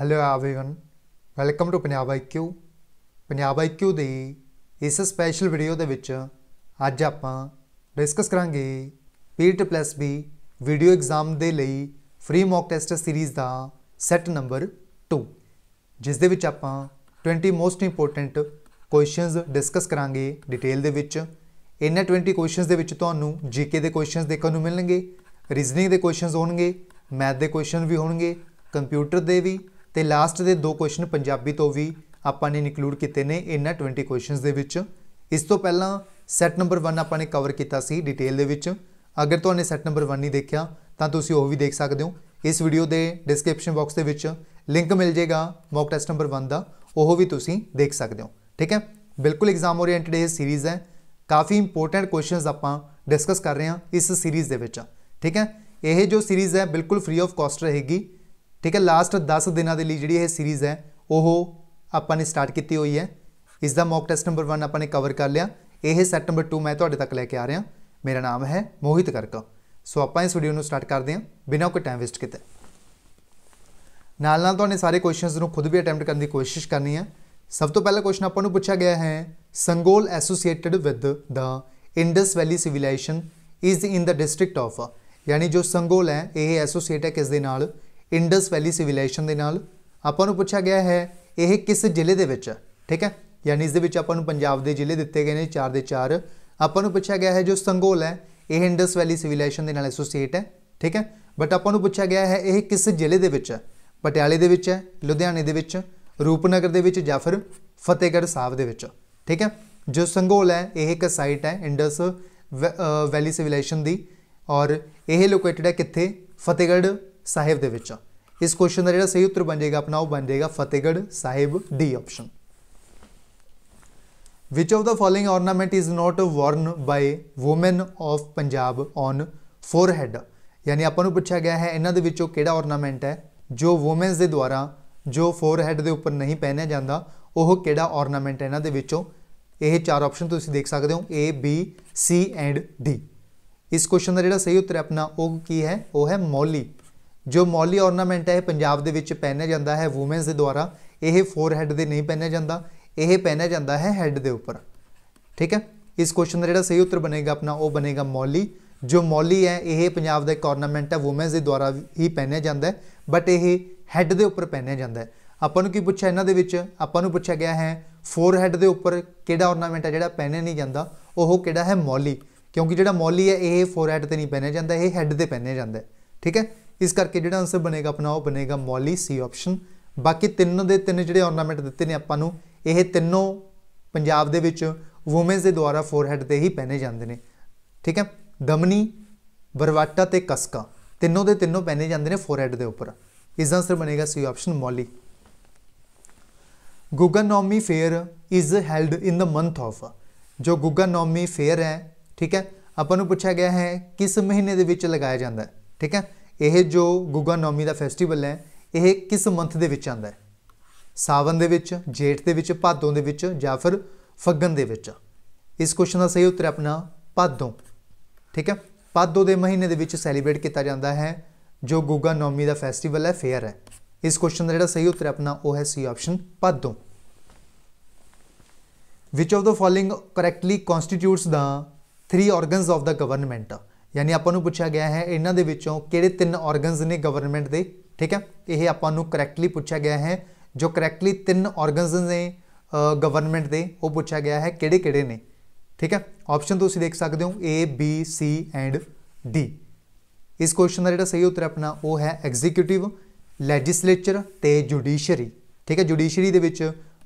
hello everyone welcome to Punjab IQ Punjab IQ ਦੇ ਇਸ special video ਦੇ ਵਿੱਚ ਅੱਜ ਆਪਾਂ ਡਿਸਕਸ ਕਰਾਂਗੇ ਪੀਟ ਪਲੱਸ ਬੀ ਵੀਡੀਓ ਐਗਜ਼ਾਮ ਦੇ ਲਈ ਫ੍ਰੀ ਮੌਕ ਟੈਸਟ ਸੀਰੀਜ਼ ਦਾ ਸੈੱਟ ਨੰਬਰ 2 ਜਿਸ ਦੇ ਵਿੱਚ ਆਪਾਂ 20 ਮੋਸਟ ਇੰਪੋਰਟੈਂਟ ਕੁਐਸਚਨਸ ਡਿਸਕਸ ਕਰਾਂਗੇ ਡਿਟੇਲ ਦੇ ਵਿੱਚ ਇਹਨਾਂ 20 ਕੁਐਸਚਨਸ ਦੇ ਵਿੱਚ ਤੁਹਾਨੂੰ ਜੀਕੇ ਦੇ ਕੁਐਸਚਨਸ ਦੇਖਣ ਨੂੰ ਮਿਲਣਗੇ ਰੀਜ਼ਨਿੰਗ ਦੇ ਕੁਐਸਚਨਸ ਹੋਣਗੇ ਮੈਥ ਦੇ ਕੁਐਸਚਨ ਵੀ ਹੋਣਗੇ ਕੰਪਿਊਟਰ ਦੇ ਵੀ ਤੇ ਲਾਸਟ ਦੇ ਦੋ ਕੁਐਸਚਨ ਪੰਜਾਬੀ ਤੋਂ ਵੀ ਆਪਾਂ ਨੇ ਇਨਕਲੂਡ ਕੀਤੇ ਨੇ ਇਹਨਾਂ 20 ਕੁਐਸਚਨਸ ਦੇ ਵਿੱਚ ਇਸ ਤੋਂ ਪਹਿਲਾਂ ਸੈਟ ਨੰਬਰ 1 ਆਪਾਂ ਨੇ ਕਵਰ ਕੀਤਾ ਸੀ ਡਿਟੇਲ ਦੇ ਵਿੱਚ ਅਗਰ ਤੁਹਾਨੂੰ ਸੈਟ ਨੰਬਰ 1 ਨਹੀਂ ਦੇਖਿਆ ਤਾਂ ਤੁਸੀਂ ਉਹ ਵੀ ਦੇਖ ਸਕਦੇ ਹੋ ਇਸ ਵੀਡੀਓ ਦੇ ਡਿਸਕ੍ਰਿਪਸ਼ਨ ਬਾਕਸ ਦੇ ਵਿੱਚ ਲਿੰਕ ਮਿਲ ਜੇਗਾ ਮੌਕ ਟੈਸਟ ਨੰਬਰ 1 ਦਾ ਉਹ ਵੀ ਤੁਸੀਂ ਦੇਖ ਸਕਦੇ ਹੋ ਠੀਕ ਹੈ ਬਿਲਕੁਲ ਐਗਜ਼ਾਮ ਓਰੀਐਂਟਡ ਇਹ ਸੀਰੀਜ਼ ਹੈ ਕਾਫੀ ਇੰਪੋਰਟੈਂਟ ਕੁਐਸਚਨਸ ਆਪਾਂ ਡਿਸਕਸ ਕਰ ਰਹੇ ਹਾਂ ਇਸ ਸੀਰੀਜ਼ ਦੇ ਵਿੱਚ ਠੀਕ ਹੈ ਇਹ ਜੋ ਸੀਰੀਜ਼ ਹੈ ਬਿਲਕੁਲ ਫ੍ਰੀ ਆਫ ਕਾਸਟ ਰਹੇਗੀ ਠੀਕ ਹੈ ਲਾਸਟ 10 ਦਿਨਾਂ ਦੇ ਲਈ ਜਿਹੜੀ ਇਹ ਸੀਰੀਜ਼ ਹੈ ਉਹ ਆਪਾਂ ਨੇ ਸਟਾਰਟ ਕੀਤੀ ਹੋਈ ਹੈ ਇਸ ਦਾ ਮੌਕ ਟੈਸਟ ਨੰਬਰ 1 ਆਪਾਂ ਨੇ ਕਵਰ ਕਰ ਲਿਆ ਇਹ ਸੈਟ ਨੰਬਰ 2 ਮੈਂ ਤੁਹਾਡੇ ਤੱਕ ਲੈ ਕੇ ਆ ਰਿਹਾ ਮੇਰਾ ਨਾਮ ਹੈ ਮੋਹਿਤ ਕਰਕਾ ਸੋ ਆਪਾਂ ਇਸ ਵੀਡੀਓ ਨੂੰ ਸਟਾਰਟ ਕਰਦੇ ਹਾਂ ਬਿਨਾਂ ਕੋਈ ਟਾਈਮ ਵੇਸਟ ਕੀਤੇ ਨਾਲ ਨਾਲ ਤੁਹਾਨੂੰ ਸਾਰੇ ਕੁਐਸਚਨਸ ਨੂੰ ਖੁਦ ਵੀ ਅਟੈਂਪਟ ਕਰਨ ਦੀ ਕੋਸ਼ਿਸ਼ ਕਰਨੀ ਹੈ ਸਭ ਤੋਂ ਪਹਿਲਾ ਕੁਐਸਚਨ ਆਪਾਂ ਨੂੰ ਪੁੱਛਿਆ ਗਿਆ ਹੈ Sanghol associated with the Indus valley civilization is in the district of ਯਾਨੀ ਜੋ ਸੰਗੋਲ ਹੈ ਇਹ ਐਸੋਸੀਏਟ ਹੈ ਕਿਸ ਦੇ ਨਾਲ ਇੰਡਸ ਵੈਲੀ ਸਿਵਿਲਾਈਜੇਸ਼ਨ ਦੇ ਨਾਲ ਆਪਾਂ ਨੂੰ ਪੁੱਛਿਆ ਗਿਆ ਹੈ ਇਹ ਕਿਸ ਜ਼ਿਲ੍ਹੇ ਦੇ ਵਿੱਚ ਠੀਕ ਹੈ ਯਾਨੀ ਇਸ ਦੇ ਵਿੱਚ ਆਪਾਂ ਨੂੰ ਪੰਜਾਬ ਦੇ ਜ਼ਿਲ੍ਹੇ ਦਿੱਤੇ ਗਏ ਨੇ 4 ਦੇ 4 ਆਪਾਂ ਨੂੰ ਪੁੱਛਿਆ ਗਿਆ ਹੈ ਜੋ ਸੰਗੋਲ ਹੈ ਇਹ ਇੰਡਸ ਵੈਲੀ ਸਿਵਿਲਾਈਜੇਸ਼ਨ ਦੇ ਨਾਲ ਐਸੋਸੀਏਟ ਹੈ ਠੀਕ ਹੈ ਬਟ ਆਪਾਂ ਨੂੰ ਪੁੱਛਿਆ ਗਿਆ ਹੈ ਇਹ ਕਿਸ ਜ਼ਿਲ੍ਹੇ ਦੇ ਵਿੱਚ ਹੈ ਪਟਿਆਲੇ ਦੇ ਵਿੱਚ ਹੈ ਲੁਧਿਆਣੇ ਦੇ ਵਿੱਚ ਰੂਪਨਗਰ ਦੇ ਵਿੱਚ ਜਾਂ ਫਿਰ ਫਤਿਹਗੜ੍ਹ ਸਾਹਿਬ ਦੇ ਵਿੱਚ ਠੀਕ ਹੈ ਜੋ ਸੰਗੋਲ ਹੈ ਇਹ ਇੱਕ ਸਾਈਟ ਹੈ ਇੰਡਸ ਵੈਲੀ ਸਿਵਿਲਾਈਜੇਸ਼ਨ ਦੀ ਔਰ ਇਹ ਲੋਕੇਟਡ ਹੈ ਕਿੱਥੇ ਫਤਿਹਗੜ੍ਹ ਸਾਹਿਬ ਦੇ ਵਿੱਚ ਇਸ ਕੁਐਸਚਨ ਦਾ ਜਿਹੜਾ ਸਹੀ ਉੱਤਰ ਬਣ ਜਾਏਗਾ ਆਪਣਾ ਉਹ ਬਣ ਜਾਏਗਾ Fatehgarh Sahib D option which of the following ornament is not worn by women of punjab on forehead ਯਾਨੀ ਆਪਾਂ ਨੂੰ ਪੁੱਛਿਆ ਗਿਆ ਹੈ ਇਹਨਾਂ ਦੇ ਵਿੱਚੋਂ ਕਿਹੜਾ ਆਰਨਾਮੈਂਟ ਹੈ ਜੋ ਔਮਨਸ ਦੇ ਦੁਆਰਾ ਜੋ ਫੋਰਹੈਡ ਦੇ ਉੱਪਰ ਨਹੀਂ ਪਹਿਨਿਆ ਜਾਂਦਾ ਉਹ ਕਿਹੜਾ ਆਰਨਾਮੈਂਟ ਹੈ ਇਹਨਾਂ ਦੇ ਵਿੱਚੋਂ ਇਹ ਚਾਰ ਆਪਸ਼ਨ ਤੁਸੀਂ ਦੇਖ ਸਕਦੇ ਹੋ A B C and D ਇਸ ਕੁਐਸਚਨ ਦਾ ਜਿਹੜਾ ਸਹੀ ਉੱਤਰ ਹੈ ਆਪਣਾ ਉਹ ਕੀ ਹੈ ਉਹ ਹੈ ਮੌਲੀ ਜੋ ਮੌਲੀ ਔਰਨਾਮੈਂਟ ਹੈ ਪੰਜਾਬ ਦੇ ਵਿੱਚ ਪਹਿਨਿਆ ਜਾਂਦਾ ਹੈ ਔਮਨਸ ਦੇ ਦੁਆਰਾ ਇਹ ਫੋਰਹੈਡ ਦੇ ਨਹੀਂ ਪਹਿਨਿਆ ਜਾਂਦਾ ਇਹ ਪਹਿਨਿਆ ਜਾਂਦਾ ਹੈ ਹੈਡ ਦੇ ਉੱਪਰ ਠੀਕ ਹੈ ਇਸ ਕੁਐਸਚਨ ਦਾ ਜਿਹੜਾ ਸਹੀ ਉੱਤਰ ਬਣੇਗਾ ਆਪਣਾ ਉਹ ਬਣੇਗਾ ਮੌਲੀ ਜੋ ਮੌਲੀ ਹੈ ਇਹ ਪੰਜਾਬ ਦਾ ਇੱਕ ਔਰਨਾਮੈਂਟ ਹੈ ਔਮਨਸ ਦੇ ਦੁਆਰਾ ਹੀ ਪਹਿਨਿਆ ਜਾਂਦਾ ਹੈ ਬਟ ਇਹ ਹੈਡ ਦੇ ਉੱਪਰ ਪਹਿਨਿਆ ਜਾਂਦਾ ਹੈ ਆਪਾਂ ਨੂੰ ਕੀ ਪੁੱਛਿਆ ਇਹਨਾਂ ਦੇ ਵਿੱਚ ਆਪਾਂ ਨੂੰ ਪੁੱਛਿਆ ਗਿਆ ਹੈ ਫੋਰਹੈਡ ਦੇ ਉੱਪਰ ਕਿਹੜਾ ਔਰਨਾਮੈਂਟ ਹੈ ਜਿਹੜਾ ਪਹਿਨਿਆ ਨਹੀਂ ਜਾਂਦਾ ਉਹ ਕਿਹੜਾ ਹੈ ਮੌਲੀ ਕਿਉਂਕਿ ਜਿਹੜਾ ਮੌਲੀ ਹੈ ਇਹ ਫੋਰਹੈਡ ਤੇ ਨਹੀਂ ਪਹਿਨਿਆ ਜਾਂਦਾ ਇਹ ਹੈਡ ਤੇ ਪਹਿਨਿਆ ਜਾਂਦਾ ਠੀਕ ਹੈ ਇਸ ਕਰਕੇ ਜਿਹੜਾ ਆਨਸਰ ਬਣੇਗਾ ਆਪਣਾ ਉਹ ਬਣੇਗਾ ਮੌਲੀ ਸੀ ਆਪਸ਼ਨ ਬਾਕੀ ਤਿੰਨ ਦੇ ਤਿੰਨ ਜਿਹੜੇ ਆਰਨਾਮੈਂਟ ਦਿੱਤੇ ਨੇ ਆਪਾਂ ਨੂੰ ਇਹ ਤਿੰਨੋਂ ਪੰਜਾਬ ਦੇ ਵਿੱਚ ਔਮਨਸ ਦੇ ਦੁਆਰਾ ਫੋਰਹੈਡ ਤੇ ਹੀ ਪਹਿਨੇ ਜਾਂਦੇ ਨੇ ਠੀਕ ਹੈ ਦਮਨੀ ਬਰਵਾਟਾ ਤੇ ਕਸਕਾ ਤਿੰਨੋਂ ਦੇ ਤਿੰਨੋਂ ਪਹਿਨੇ ਜਾਂਦੇ ਨੇ ਫੋਰਹੈਡ ਦੇ ਉੱਪਰ ਇਸ ਦਾ ਆਨਸਰ ਬਣੇਗਾ ਸੀ ਆਪਸ਼ਨ ਮੌਲੀ Guganaumi fair is held in the month of ਜੋ ਗੁਗਨੋਮੀ ਫੇਅਰ ਹੈ ਠੀਕ ਹੈ ਆਪਾਂ ਨੂੰ ਪੁੱਛਿਆ ਗਿਆ ਹੈ ਕਿਸ ਮਹੀਨੇ ਦੇ ਵਿੱਚ ਲਗਾਇਆ ਜਾਂਦਾ ਹੈ ਠੀਕ ਹੈ ਇਹ ਜੋ ਗੁਗਾ ਨੌਮੀ ਦਾ ਫੈਸਟੀਵਲ ਹੈ ਇਹ ਕਿਸ ਮੰਥ ਦੇ ਵਿੱਚ ਆਂਦਾ ਹੈ ਸਾਵਨ ਦੇ ਵਿੱਚ ਜੇਠ ਦੇ ਵਿੱਚ ਭਾਦੋਂ ਦੇ ਵਿੱਚ ਜਾਂ ਫਿਰ ਫੱਗਣ ਦੇ ਵਿੱਚ ਇਸ ਕੁਐਸਚਨ ਦਾ ਸਹੀ ਉੱਤਰ ਹੈ ਆਪਣਾ ਭਾਦੋਂ ਠੀਕ ਹੈ ਭਾਦੋਂ ਦੇ ਮਹੀਨੇ ਦੇ ਵਿੱਚ ਸੈਲੀਬ੍ਰੇਟ ਕੀਤਾ ਜਾਂਦਾ ਹੈ ਜੋ ਗੁਗਾ ਨੌਮੀ ਦਾ ਫੈਸਟੀਵਲ ਹੈ ਫੇਅਰ ਹੈ ਇਸ ਕੁਐਸਚਨ ਦਾ ਜਿਹੜਾ ਸਹੀ ਉੱਤਰ ਹੈ ਆਪਣਾ ਉਹ ਹੈ C option Bhadon which of the following correctly constitutes the three organs of the government ਯਾਨੀ ਆਪਾਂ ਨੂੰ ਪੁੱਛਿਆ ਗਿਆ ਹੈ ਇਹਨਾਂ ਦੇ ਵਿੱਚੋਂ ਕਿਹੜੇ ਤਿੰਨ ਆਰਗਨਸ ਨੇ ਗਵਰਨਮੈਂਟ ਦੇ ਠੀਕ ਹੈ ਇਹ ਆਪਾਂ ਨੂੰ ਕਰੈਕਟਲੀ ਪੁੱਛਿਆ ਗਿਆ ਹੈ ਜੋ ਕਰੈਕਟਲੀ ਤਿੰਨ ਆਰਗਨਸ ਨੇ ਗਵਰਨਮੈਂਟ ਦੇ ਉਹ ਪੁੱਛਿਆ ਗਿਆ ਹੈ ਕਿਹੜੇ ਕਿਹੜੇ ਨੇ ਠੀਕ ਹੈ ਆਪਸ਼ਨ ਤੁਸੀਂ ਦੇਖ ਸਕਦੇ ਹੋ A B C and D ਇਸ ਕੁਐਸਚਨ ਦਾ ਜਿਹੜਾ ਸਹੀ ਉੱਤਰ ਆਪਣਾ ਉਹ ਹੈ ਐਗਜ਼ੀਕਿਊਟਿਵ ਲੈਜਿਸਲੇਚਰ ਤੇ ਜੁਡੀਸ਼ਰੀ ਠੀਕ ਹੈ ਜੁਡੀਸ਼ਰੀ ਦੇ ਵਿੱਚ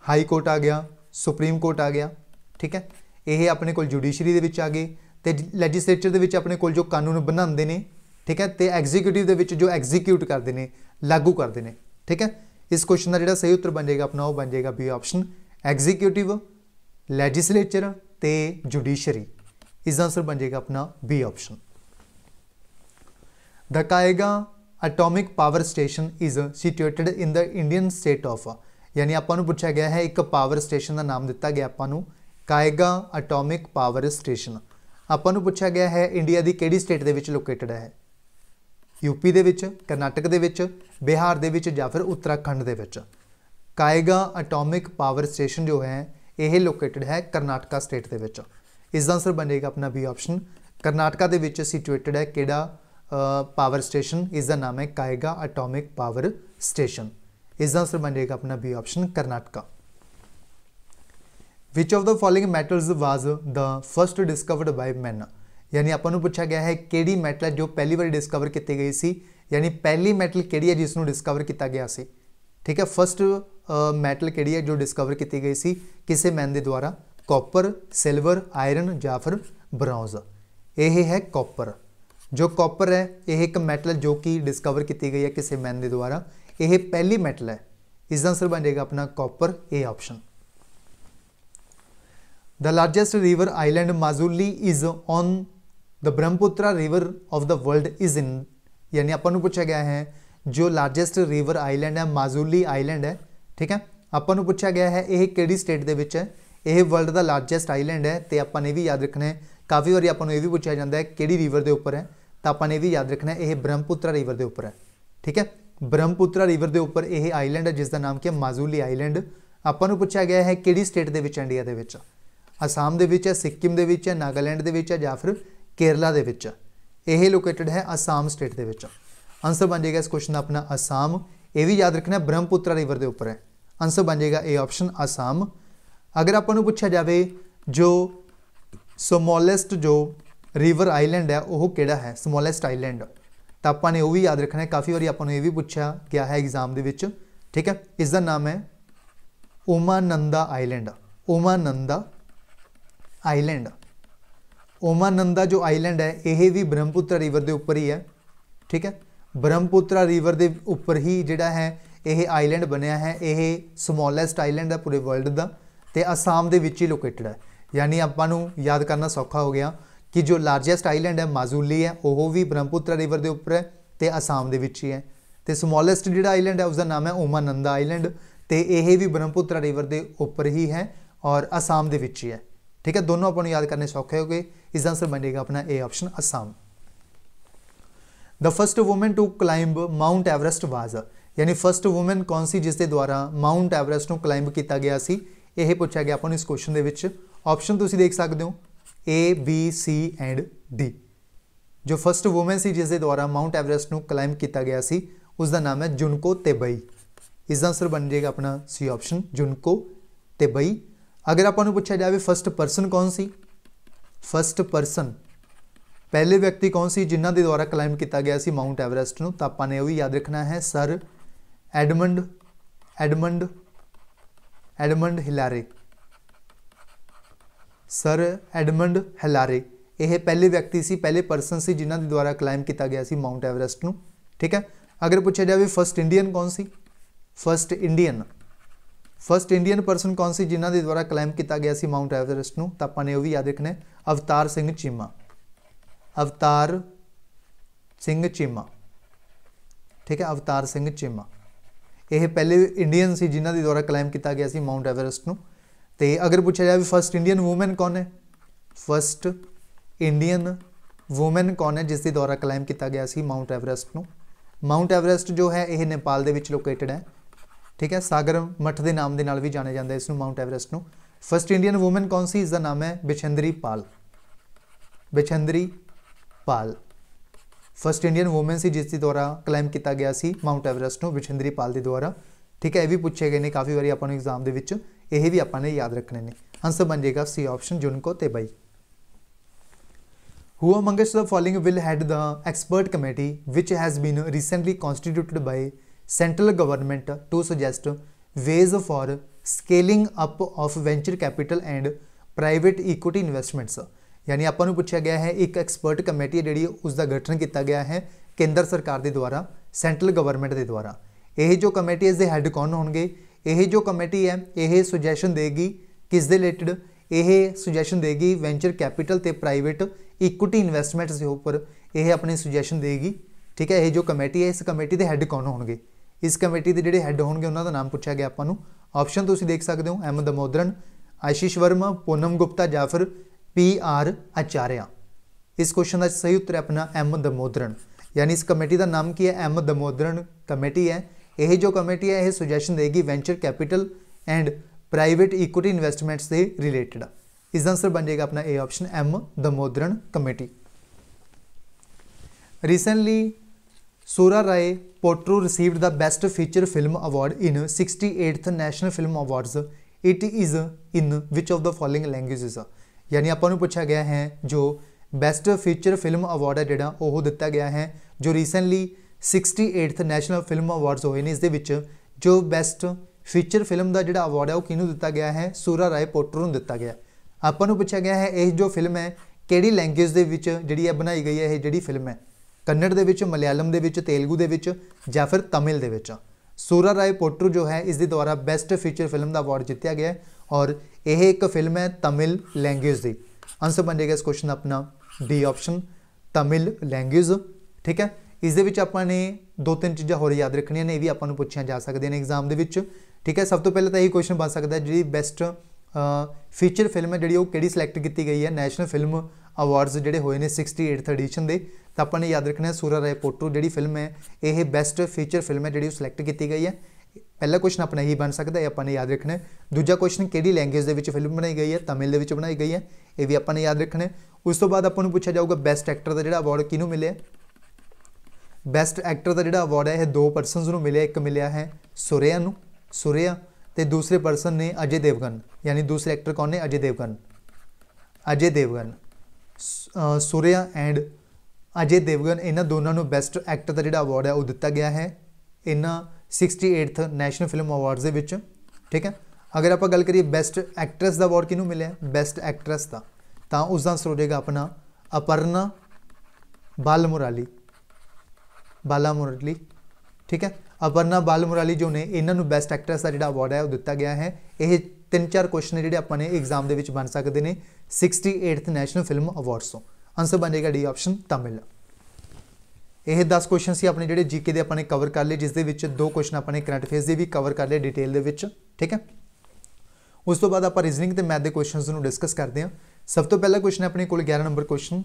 ਹਾਈ ਕੋਰਟ ਆ ਗਿਆ ਸੁਪਰੀਮ ਕੋਰਟ ਆ ਗਿਆ ਠੀਕ ਹੈ ਇਹ ਆਪਣੇ ਕੋਲ ਜੁਡੀਸ਼ਰੀ ਦੇ ਵਿੱਚ ਆ ਗਏ ਤੇ ਲੈਜਿਸਲੇਚਰ ਦੇ ਵਿੱਚ ਆਪਣੇ ਕੋਲ ਜੋ ਕਾਨੂੰਨ ਬਣਾਉਂਦੇ ਨੇ ਠੀਕ ਹੈ ਤੇ ਐਗਜ਼ੀਕਿਊਟਿਵ ਦੇ ਵਿੱਚ ਜੋ ਐਗਜ਼ੀਕਿਊਟ ਕਰਦੇ ਨੇ ਲਾਗੂ ਕਰਦੇ ਨੇ ਠੀਕ ਹੈ ਇਸ ਕੁਐਸਚਨ ਦਾ ਜਿਹੜਾ ਸਹੀ ਉੱਤਰ ਬਣ ਜਾਏਗਾ ਆਪਣਾ ਉਹ ਬਣ ਜਾਏਗਾ ਬੀ ਆਪਸ਼ਨ ਐਗਜ਼ੀਕਿਊਟਿਵ ਲੈਜਿਸਲੇਚਰ ਤੇ ਜੁਡੀਸ਼ਰੀ ਇਸ ਦਾ ਆਨਸਰ ਬਣ ਜਾਏਗਾ ਆਪਣਾ B option the Kaiga atomic power station is situated in the Indian state of ਯਾਨੀ ਆਪਾਂ ਨੂੰ ਪੁੱਛਿਆ ਗਿਆ ਹੈ ਇੱਕ ਪਾਵਰ ਸਟੇਸ਼ਨ ਦਾ ਨਾਮ ਦਿੱਤਾ ਗਿਆ ਆਪਾਂ ਨੂੰ ਕਾਇਗਾ ਐਟੋਮਿਕ ਪਾਵਰ ਸਟੇਸ਼ਨ ਆਪਾਂ ਨੂੰ ਪੁੱਛਿਆ ਗਿਆ ਹੈ ਇੰਡੀਆ ਦੀ ਕਿਹੜੀ ਸਟੇਟ ਦੇ ਵਿੱਚ ਲੋਕੇਟਡ ਹੈ ਯੂਪੀ ਦੇ ਵਿੱਚ ਕਰਨਾਟਕ ਦੇ ਵਿੱਚ ਬਿਹਾਰ ਦੇ ਵਿੱਚ ਜਾਂ ਫਿਰ ਉੱਤਰਾਖੰਡ ਦੇ ਵਿੱਚ ਕਾਇਗਾ ਐਟੋਮਿਕ ਪਾਵਰ ਸਟੇਸ਼ਨ ਜੋ ਹੈ ਇਹ ਲੋਕੇਟਡ ਹੈ ਕਰਨਾਟਕਾ ਸਟੇਟ ਦੇ ਵਿੱਚ ਇਸ ਦਾ ਆਨਸਰ ਬਣੇਗਾ ਆਪਣਾ ਬੀ ਆਪਸ਼ਨ ਕਰਨਾਟਕਾ ਦੇ ਵਿੱਚ ਸਿਚੁਏਟਡ ਹੈ ਕਿਹੜਾ ਪਾਵਰ ਸਟੇਸ਼ਨ ਇਸ ਦਾ ਨਾਮ ਹੈ ਕਾਇਗਾ ਐਟੋਮਿਕ ਪਾਵਰ ਸਟੇਸ਼ਨ ਇਸ ਦਾ ਆਨਸਰ ਬਣੇਗਾ ਆਪਣਾ B option Karnataka which of the following metals was the first discovered by man यानी अपन पूछा गया है कि मैटल है जो पहली बार डिस्कवर की गई सी यानी पहली मैटल कि है जिसनों डिस्कवर किया गया से ठीक है फस्ट मैटल uh, कि है जो डिस्कवर की गई सी किसी मैन के द्वारा कॉपर सिल्वर आयरन या फिर ब्राउज यह है कॉपर जो कॉपर है यह एक मैटल जो कि डिस्कवर की गई है किसी मैन के द्वारा यह पहली मैटल है इस आंसर बन जाएगा अपना copper A option The largest river island Mazuli is on the Brahmaputra river of the world is in यानी अपन को पूछा गया है जो ਲਾਰਜੈਸਟ ਰਿਵਰ ਆਈਲੈਂਡ ਹੈ ਮਾਜ਼ੂਲੀ ਆਈਲੈਂਡ ਹੈ ਠੀਕ ਹੈ ਆਪਾਂ ਨੂੰ ਪੁੱਛਿਆ ਗਿਆ ਹੈ ਇਹ ਕਿਹੜੀ ਸਟੇਟ ਦੇ ਵਿੱਚ ਹੈ ਇਹ ਵਰਲਡ ਦਾ ਲਾਰਜੈਸਟ ਆਈਲੈਂਡ ਹੈ ਤੇ ਆਪਾਂ ਨੇ ਵੀ ਯਾਦ ਰੱਖਣਾ ਹੈ ਕਾਫੀ ਵਾਰੀ ਆਪਾਂ ਨੂੰ ਇਹ ਵੀ ਪੁੱਛਿਆ ਜਾਂਦਾ ਹੈ ਕਿਹੜੀ ਰਿਵਰ ਦੇ ਉੱਪਰ ਹੈ ਤਾਂ ਆਪਾਂ ਨੇ ਇਹ ਵੀ ਯਾਦ ਰੱਖਣਾ ਹੈ ਇਹ ਬ੍ਰਹਮਪੁੱਤਰ ਰਿਵਰ ਦੇ ਉੱਪਰ ਹੈ ਠੀਕ ਹੈ ਬ੍ਰਹਮਪੁੱਤਰ ਰਿਵਰ ਦੇ ਉੱਪਰ ਇਹ ਆਈਲੈਂਡ ਹੈ ਜਿਸ ਦਾ ਨਾਮ ਕਿ ਮਾਜ਼ੂਲੀ ਆਈਲੈਂਡ ਆਪਾਂ ਨੂੰ ਪੁੱਛਿਆ ਗਿਆ ਹੈ ਕਿਹੜੀ ਸਟੇਟ ਦੇ ਵਿੱਚ ਇੰਡੀਆ ਦੇ ਵਿੱਚ ਅਸਾਮ ਦੇ ਵਿੱਚ ਹੈ ਸਿੱਕਿਮ ਦੇ ਵਿੱਚ ਹੈ ਨਾਗਾਲੈਂਡ ਦੇ ਵਿੱਚ ਹੈ ਜਾਂ ਫਿਰ ਕੇਰਲਾ ਦੇ ਵਿੱਚ ਇਹ ਲੋਕੇਟਡ ਹੈ ਅਸਾਮ ਸਟੇਟ ਦੇ ਵਿੱਚ ਆਨਸਰ ਬਣ ਜਾਏਗਾ ਇਸ ਕੁਐਸਚਨ ਦਾ ਆਪਣਾ ਅਸਾਮ ਇਹ ਵੀ ਯਾਦ ਰੱਖਣਾ ਬ੍ਰਹਮਪੁੱਤਰਾ ਰਿਵਰ ਦੇ ਉੱਪਰ ਹੈ ਆਨਸਰ ਬਣ ਜਾਏਗਾ ਇਹ ਆਪਸ਼ਨ ਅਸਾਮ ਅਗਰ ਆਪਾਂ ਨੂੰ ਪੁੱਛਿਆ ਜਾਵੇ ਜੋ ਸਮੋਲੈਸਟ ਜੋ ਰਿਵਰ ਆਈਲੈਂਡ ਹੈ ਉਹ ਕਿਹੜਾ ਹੈ ਸਮੋਲੈਸਟ ਆਈਲੈਂਡ ਤਾਂ ਆਪਾਂ ਨੇ ਉਹ ਵੀ ਯਾਦ ਰੱਖਣਾ ਹੈ ਕਾਫੀ ਵਾਰੀ ਆਪਾਂ ਨੂੰ ਇਹ ਵੀ ਪੁੱਛਿਆ ਗਿਆ ਹੈ ਐਗਜ਼ਾਮ ਦੇ ਵਿੱਚ ਠੀਕ ਹੈ ਇਸ ਦਾ ਨਾਮ ਹੈ ਉਮਾਨੰਦਾ ਆਈਲੈਂਡ ਉਮਾਨੰਦਾ ਆਈਲੈਂਡ ਓਮਾਨੰਦਾ ਜੋ ਆਈਲੈਂਡ ਹੈ ਇਹ ਵੀ ਬ੍ਰਹਮਪੁੱਤਰ ਰਿਵਰ ਦੇ ਉੱਪਰ ਹੀ ਹੈ ਠੀਕ ਹੈ ਬ੍ਰਹਮਪੁੱਤਰ ਰਿਵਰ ਦੇ ਉੱਪਰ ਹੀ ਜਿਹੜਾ ਹੈ ਇਹ ਆਈਲੈਂਡ ਬਣਿਆ ਹੈ ਇਹ ਸਮਾਲੈਸਟ ਆਈਲੈਂਡ ਹੈ ਪੂਰੇ ਵਰਲਡ ਦਾ ਤੇ ਅਸਾਮ ਦੇ ਵਿੱਚ ਹੀ ਲੋਕੇਟਡ ਹੈ ਯਾਨੀ ਆਪਾਂ ਨੂੰ ਯਾਦ ਕਰਨਾ ਸੌਖਾ ਹੋ ਗਿਆ ਕਿ ਜੋ ਲਾਰਜੈਸਟ ਆਈਲੈਂਡ ਹੈ ਮਾਜ਼ੂਲੀ ਹੈ ਉਹ ਵੀ ਬ੍ਰਹਮਪੁੱਤਰ ਰਿਵਰ ਦੇ ਉੱਪਰ ਹੈ ਤੇ ਅਸਾਮ ਦੇ ਵਿੱਚ ਹੀ ਹੈ ਤੇ ਸਮਾਲੈਸਟ ਜਿਹੜਾ ਆਈਲੈਂਡ ਹੈ ਉਸ ਦਾ ਨਾਮ ਹੈ ਓਮਾਨੰਦਾ ਆਈਲੈਂਡ ਤੇ ਇਹ ਵੀ ਬ੍ਰਹਮਪੁੱਤਰ ਰਿਵਰ ਦੇ ਉੱਪਰ ਹੀ ਹੈ ਔਰ ਅਸਾਮ ਦੇ ਵਿੱਚ ਹੀ ਹੈ ठीक है दोनों अपन ਯਾਦ ਕਰਨੇ ਸੌਖੇ ਹੋਗੇ ਇਸ ਦਾ ਅਨਸਰ ਬਣੇਗਾ ਆਪਣਾ A option Assam the first woman to climb Mount Everest was ਯਾਨੀ ਫਰਸਟ ਔਮਨ ਕੌਣ ਸੀ ਜਿਸ ਦੇ ਦੁਆਰਾ ਮਾਉਂਟ ਐਵਰੈਸਟ ਨੂੰ ਕਲਾਈਂਬ ਕੀਤਾ ਗਿਆ ਸੀ ਇਹ ਪੁੱਛਿਆ ਗਿਆ ਆਪਾਂ ਨੂੰ ਇਸ ਕੁਐਸਚਨ ਦੇ ਵਿੱਚ ਆਪਸ਼ਨ ਤੁਸੀਂ ਦੇਖ ਸਕਦੇ ਹੋ A B C and D ਜੋ ਫਰਸਟ ਔਮਨ ਸੀ ਜਿਸ ਦੇ ਦੁਆਰਾ ਮਾਉਂਟ ਐਵਰੈਸਟ ਨੂੰ ਕਲਾਈਂਬ ਕੀਤਾ ਗਿਆ ਸੀ ਉਸ ਦਾ ਨਾਮ ਹੈ ਜੁਨਕੋ ਤੇਬਈ ਇਸ ਦਾ ਆਨਸਰ ਬਣ ਜਾਏਗਾ ਆਪਣਾ C ਆਪਸ਼ਨ ਜੁਨਕੋ ਤੇਬਈ ਅਗਰ ਆਪਾਂ ਨੂੰ ਪੁੱਛਿਆ ਜਾਵੇ ਫਸਟ ਪਰਸਨ ਕੌਣ ਸੀ ਫਸਟ ਪਰਸਨ ਪਹਿਲੇ ਵਿਅਕਤੀ ਕੌਣ ਸੀ ਜਿਨ੍ਹਾਂ ਦੇ ਦੁਆਰਾ ਕਲਾਈਮ ਕੀਤਾ ਗਿਆ ਸੀ ਮਾਉਂਟ ਐਵਰੈਸਟ ਨੂੰ ਤਾਂ ਆਪਾਂ ਨੇ ਉਹ ਵੀ ਯਾਦ ਰੱਖਣਾ ਹੈ sir Edmund Edmund Edmund Hillary sir Edmund Hillary ਇਹ ਪਹਿਲੇ ਵਿਅਕਤੀ ਸੀ ਪਹਿਲੇ ਪਰਸਨ ਸੀ ਜਿਨ੍ਹਾਂ ਦੇ ਦੁਆਰਾ ਕਲਾਈਮ ਕੀਤਾ ਗਿਆ ਸੀ ਮਾਉਂਟ ਐਵਰੈਸਟ ਨੂੰ ਠੀਕ ਹੈ ਅਗਰ ਪੁੱਛਿਆ ਜਾਵੇ ਫਰਸਟ ਇੰਡੀਅਨ ਕੌਣ ਸੀ first Indian first Indian person ਕੌਣ ਸੀ ਜਿਨ੍ਹਾਂ ਦੇ ਦੁਆਰਾ ਕਲਾਈਮ ਕੀਤਾ ਗਿਆ ਸੀ ਮਾਉਂਟ ਐਵਰੈਸਟ ਨੂੰ ਤਾਂ ਆਪਾਂ ਨੇ ਉਹ ਵੀ ਯਾਦ ਰੱਖਣਾ ਅਵਤਾਰ ਸਿੰਘ ਚੀਮਾ ਅਵਤਾਰ ਸਿੰਘ ਚੀਮਾ ਠੀਕ ਹੈ ਅਵਤਾਰ ਸਿੰਘ ਚੀਮਾ ਇਹ ਪਹਿਲੇ ਇੰਡੀਅਨ ਸੀ ਜਿਨ੍ਹਾਂ ਦੇ ਦੁਆਰਾ ਕਲਾਈਮ ਕੀਤਾ ਗਿਆ ਸੀ ਮਾਉਂਟ ਐਵਰੈਸਟ ਨੂੰ ਤੇ ਅਗਰ ਪੁੱਛਿਆ ਜਾਵੇ ਫਰਸਟ ਇੰਡੀਅਨ ਔਮਨ ਕੌਣ ਹੈ ਫਰਸਟ ਇੰਡੀਅਨ ਔਮਨ ਕੌਣ ਹੈ ਜਿਸ ਦੇ ਦੁਆਰਾ ਕਲਾਈਮ ਕੀਤਾ ਗਿਆ ਸੀ ਮਾਉਂਟ ਐਵਰੈਸਟ ਨੂੰ ਮਾਉਂਟ ਐਵਰੈਸਟ ਜੋ ਹੈ ਇਹ ਨੇਪਾਲ ਦੇ ਵਿੱਚ ਲੋਕੇਟਡ ਹੈ ਠੀਕ ਹੈ ਸਾਗਰ ਮੱਠ ਦੇ ਨਾਮ ਦੇ ਨਾਲ ਵੀ ਜਾਣਿਆ ਜਾਂਦਾ ਇਸ ਨੂੰ ਮਾਉਂਟ ਐਵਰੈਸਟ ਨੂੰ ਫਰਸਟ ਇੰਡੀਅਨ ਔਮਨ ਕੌਣ ਸੀ ਇਸ ਦਾ ਨਾਮ ਹੈ Bachendri Pal Bachendri Pal first Indian woman ਸੀ ਜਿਸ ਦੀ ਦੁਆਰਾ ਕਲਾਈਮ ਕੀਤਾ ਗਿਆ ਸੀ ਮਾਉਂਟ ਐਵਰੈਸਟ ਨੂੰ ਬਿਛੰਦਰੀ ਪਾਲ ਦੇ ਦੁਆਰਾ ਠੀਕ ਹੈ ਇਹ ਵੀ ਪੁੱਛੇ ਗਏ ਨੇ ਕਾਫੀ ਵਾਰੀ ਆਪਾਂ ਨੂੰ ਐਗਜ਼ਾਮ ਦੇ ਵਿੱਚ ਇਹ ਵੀ ਆਪਾਂ ਨੇ ਯਾਦ ਰੱਖਣੇ ਨੇ ਆਨਸਰ ਬਣ ਜਾਏਗਾ ਸੀ option Junko Tabei who among the following will head the expert committee which has been recently constituted by central government to suggest ways for scaling up of venture capital and private equity investments ਯਾਨੀ ਆਪਾਂ ਨੂੰ ਪੁੱਛਿਆ ਗਿਆ ਹੈ ਇੱਕ expert committee ਹੈ ਜਿਹੜੀ ਉਸ ਦਾ ਗਠਨ ਕੀਤਾ ਗਿਆ ਹੈ ਕੇਂਦਰ ਸਰਕਾਰ ਦੇ ਦੁਆਰਾ ਸੈਂਟਰਲ ਗਵਰਨਮੈਂਟ ਦੇ ਦੁਆਰਾ ਇਹ ਜੋ ਕਮੇਟੀ ਇਸ ਦੇ ਹੈੱਡ ਕੌਣ ਹੋਣਗੇ ਇਹ ਜੋ ਕਮੇਟੀ ਹੈ ਇਹ ਸੁਜੈਸ਼ਨ ਦੇਗੀ ਕਿਸ ਦੇ ਰਿਲੇਟਡ ਇਹ ਸੁਜੈਸ਼ਨ ਦੇਗੀ ਵੈਂਚਰ ਕੈਪੀਟਲ ਤੇ ਪ੍ਰਾਈਵੇਟ ਇਕੁਇਟੀ ਇਨਵੈਸਟਮੈਂਟਸ ਦੇ ਉੱਪਰ ਇਹ ਆਪਣੀ ਸੁਜੈਸ਼ਨ ਦੇਗੀ ਠੀਕ ਹੈ ਇਹ ਜੋ ਕਮੇਟੀ ਹੈ ਇਸ ਕਮੇਟੀ ਦੇ ਹੈੱਡ ਕੌਣ ਹੋਣਗੇ ਇਸ ਕਮੇਟੀ ਦੇ ਜਿਹੜੇ ਹੈੱਡ ਹੋਣਗੇ ਉਹਨਾਂ ਦਾ ਨਾਮ ਪੁੱਛਿਆ ਗਿਆ ਆਪਾਂ ਨੂੰ ਆਪਸ਼ਨ ਤੁਸੀਂ ਦੇਖ ਸਕਦੇ ਹੋ M Damodaran Ashish Verma Poonam Gupta Jafar P R Acharya ਇਸ ਕੁਐਸਚਨ ਦਾ ਸਹੀ ਉੱਤਰ ਹੈ ਆਪਣਾ ਐਮ ਦਮੋਦਰਨ ਯਾਨੀ ਇਸ ਕਮੇਟੀ ਦਾ ਨਾਮ ਕੀ ਹੈ ਐਮ ਦਮੋਦਰਨ ਕਮੇਟੀ ਹੈ ਇਹ ਜੋ ਕਮੇਟੀ ਹੈ ਇਹ ਸੁਜੈਸ਼ਨ ਦੇਗੀ venture capital and private equity investments ਦੇ ਰਿਲੇਟਡ ਇਸ ਦਾ ਆਨਸਰ ਬਣ ਜਾਏਗਾ ਆਪਣਾ A option M Damodaran committee recently Soorarai Pottru received the best feature film award in 68th national film awards it is in which of the following languages ਯਾਨੀ ਆਪਾਂ ਨੂੰ ਪੁੱਛਿਆ ਗਿਆ ਹੈ ਜੋ ਬੈਸਟ ਫੀਚਰ ਫਿਲਮ ਅਵਾਰਡ ਹੈ ਜਿਹੜਾ ਉਹ ਦਿੱਤਾ ਗਿਆ ਹੈ ਜੋ recently 68th national film awards ਹੋਏ ਨੇ ਇਸ ਦੇ ਵਿੱਚ ਜੋ ਬੈਸਟ ਫੀਚਰ ਫਿਲਮ ਦਾ ਜਿਹੜਾ ਅਵਾਰਡ ਹੈ ਉਹ ਕਿਹਨੂੰ ਦਿੱਤਾ ਗਿਆ ਹੈ ਸੂਰਾ ਰਾਏ ਪੋਟਰ ਨੂੰ ਦਿੱਤਾ ਗਿਆ ਆਪਾਂ ਨੂੰ ਪੁੱਛਿਆ ਗਿਆ ਹੈ ਇਹ ਜੋ ਫਿਲਮ ਹੈ ਕਿਹੜੀ ਲੈਂਗੁਏਜ ਦੇ ਵਿੱਚ ਜਿਹੜੀ ਹੈ ਬਣਾਈ ਗਈ ਹੈ ਇਹ ਜਿਹੜੀ ਫਿਲਮ ਹੈ ਕੰਨੜ ਦੇ ਵਿੱਚ ਮਲਿਆਲਮ ਦੇ ਵਿੱਚ ਤੇਲਗੂ ਦੇ ਵਿੱਚ ਜਾਂ ਫਿਰ ਤਮਿਲ ਦੇ ਵਿੱਚ ਸੂਰਾ ਰਾਏ ਪੋਟਰੂ ਜੋ ਹੈ ਇਸ ਦੇ ਦੁਆਰਾ ਬੈਸਟ ਫੀਚਰ ਫਿਲਮ ਦਾ ਅਵਾਰਡ ਜਿੱਤਿਆ ਗਿਆ ਔਰ ਇਹ ਇੱਕ ਫਿਲਮ ਹੈ ਤਮਿਲ ਲੈਂਗੁਏਜ ਦੀ ਆਨਸਰ ਬਣੇਗਾ ਇਸ ਕੁਐਸਚਨ ਆਪਣਾ ਡੀ ਆਪਸ਼ਨ ਤਮਿਲ ਲੈਂਗੁਏਜ ਠੀਕ ਹੈ ਇਸ ਦੇ ਵਿੱਚ ਆਪਾਂ ਨੇ ਦੋ ਤਿੰਨ ਚੀਜ਼ਾਂ ਹੋਰ ਯਾਦ ਰੱਖਣੀਆਂ ਨੇ ਇਹ ਵੀ ਆਪਾਂ ਨੂੰ ਪੁੱਛਿਆ ਜਾ ਸਕਦੇ ਨੇ ਐਗਜ਼ਾਮ ਦੇ ਵਿੱਚ ਠੀਕ ਹੈ ਸਭ ਤੋਂ ਪਹਿਲਾਂ ਤਾਂ ਇਹ ਕੁਐਸਚਨ ਬਣ ਸਕਦਾ ਜਿਹੜੀ ਬੈਸਟ ਫੀਚਰ ਫਿਲਮ ਹੈ ਜਿਹੜੀ ਉਹ ਕਿਹੜੀ ਸਿਲੈਕਟ ਕੀਤੀ ਗਈ ਹੈ ਨੈਸ਼ਨਲ ਫਿਲਮ ਅਵਾਰਡਸ ਜਿਹੜੇ ਹੋਏ ਨੇ 68th ਐਡੀਸ਼ਨ ਦੇ ਤਾਂ ਆਪਾਂ ਨੇ ਯਾਦ ਰੱਖਣਾ ਸੂਰਾ ਪੋਟੂ ਜਿਹੜੀ ਫਿਲਮ ਹੈ ਇਹ ਬੈਸਟ ਫੀਚਰ ਫਿਲਮ ਹੈ ਜਿਹੜੀ ਉਹ ਸਿਲੈਕਟ ਕੀਤੀ ਗਈ ਹੈ ਪਹਿਲਾ ਕੁਐਸਚਨ ਆਪਣਾ ਹੀ ਬਣ ਸਕਦਾ ਹੈ ਆਪਾਂ ਨੇ ਯਾਦ ਰੱਖਣਾ ਦੂਜਾ ਕੁਐਸਚਨ ਕਿਹੜੀ ਲੈਂਗੁਏਜ ਦੇ ਵਿੱਚ ਫਿਲਮ ਬਣਾਈ ਗਈ ਹੈ ਤਮਿਲ ਦੇ ਵਿੱਚ ਬਣਾਈ ਗਈ ਹੈ ਇਹ ਵੀ ਆਪਾਂ ਨੇ ਯਾਦ ਰੱਖਣਾ ਉਸ ਤੋਂ ਬਾਅਦ ਆਪਾਂ ਨੂੰ ਪੁੱਛਿਆ ਜਾਊਗਾ ਬੈਸਟ ਐਕਟਰ ਦਾ ਜਿਹੜਾ ਅਵਾਰਡ ਕਿਹਨੂੰ ਮਿਲਿਆ ਬੈਸਟ ਐਕਟਰ ਦਾ ਜਿਹੜਾ ਅਵਾਰਡ ਹੈ ਇਹ ਦੋ ਪਰਸਨਸ ਨੂੰ ਮਿਲਿਆ ਇੱਕ ਮਿਲਿਆ ਹੈ ਸੁਰਿਆ ਨੂੰ ਸੁਰਿਆ ਤੇ ਦੂਸਰੇ ਪਰਸਨ ਨੇ ਅਜੇ ਦੇਵਗਨ ਯਾਨੀ ਦੂਸਰੇ ਐਕਟਰ ਕੌਣ ਨੇ ਅਜੇ ਦੇਵਗਨ ਅਜੇ ਦੇਵਗਨ ਸੁਰਿਆ ਐਂਡ ਅਜੇ ਦੇਵਗਨ ਇਹਨਾਂ ਦੋਨਾਂ ਨੂੰ ਬੈਸਟ ਐਕਟਰ ਦਾ ਜਿਹੜਾ ਅਵਾਰਡ ਹੈ ਉਹ ਦਿੱਤਾ ਗਿਆ ਹੈ ਇਹਨਾਂ 68th ਨੈਸ਼ਨਲ ਫਿਲਮ ਅਵਾਰਡਸ ਦੇ ਵਿੱਚ ਠੀਕ ਹੈ ਅਗਰ ਆਪਾਂ ਗੱਲ ਕਰੀਏ ਬੈਸਟ ਐਕਟਰੈਸ ਦਾ ਅਵਾਰਡ ਕਿਹਨੂੰ ਮਿਲਿਆ ਬੈਸਟ ਐਕਟਰੈਸ ਦਾ ਤਾਂ ਉਸ ਦਾ ਆਨਸਰ ਹੋ ਆਪਣਾ ਅਪਰਨਾ ਬਾਲ ਮੁਰਾਲੀ ਬਾਲਾ ਮੁਰਾਲੀ ਠੀਕ ਹੈ ਅਪਰਨਾ ਬਾਲ ਮੁਰਾਲੀ ਜੋ ਨੇ ਇਹਨਾਂ ਨੂੰ ਬੈਸਟ ਐਕਟਰੈਸ ਦਾ ਜਿਹੜਾ ਅਵਾਰਡ ਹੈ ਉਹ ਦਿੱਤਾ ਗਿਆ ਹੈ ਇਹ ਤਿੰਨ ਚਾਰ ਕੁਐਸਚਨ ਜਿਹੜੇ ਆਪਾਂ ਨੇ ਐਗਜ਼ਾਮ ਦੇ ਵਿੱਚ ਬਣ ਸਕਦੇ ਨੇ 68th ਨੈਸ਼ਨਲ ਫਿਲਮ ਅਵਾਰਡਸ ਤੋਂ ਆਨਸਰ ਬਣੇਗਾ ਡੀ ਆਪਸ਼ਨ ਤਮਿਲ ਇਹ 10 ਕੁਐਸਚਨ ਸੀ ਆਪਣੇ ਜਿਹੜੇ ਜੀਕੇ ਦੇ ਆਪਾਂ ਨੇ ਕਵਰ ਕਰ ਲਏ ਜਿਸ ਦੇ ਵਿੱਚ ਦੋ ਕੁਐਸਚਨ ਆਪਾਂ ਨੇ ਕਰੰਟ ਫੇਸ ਦੇ ਵੀ ਕਵਰ ਕਰ ਲਏ ਡਿਟੇਲ ਦੇ ਵਿੱਚ ਠੀਕ ਹੈ ਉਸ ਤੋਂ ਬਾਅਦ ਆਪਾਂ ਰੀਜ਼ਨਿੰਗ ਤੇ ਮੈਥ ਦੇ ਕੁਐਸਚਨਸ ਨੂੰ ਡਿਸਕਸ ਕਰਦੇ ਹਾਂ ਸਭ ਤੋਂ ਪਹਿਲਾ ਕੁਐਸਚਨ ਆਪਣੇ ਕੋਲ 11 number question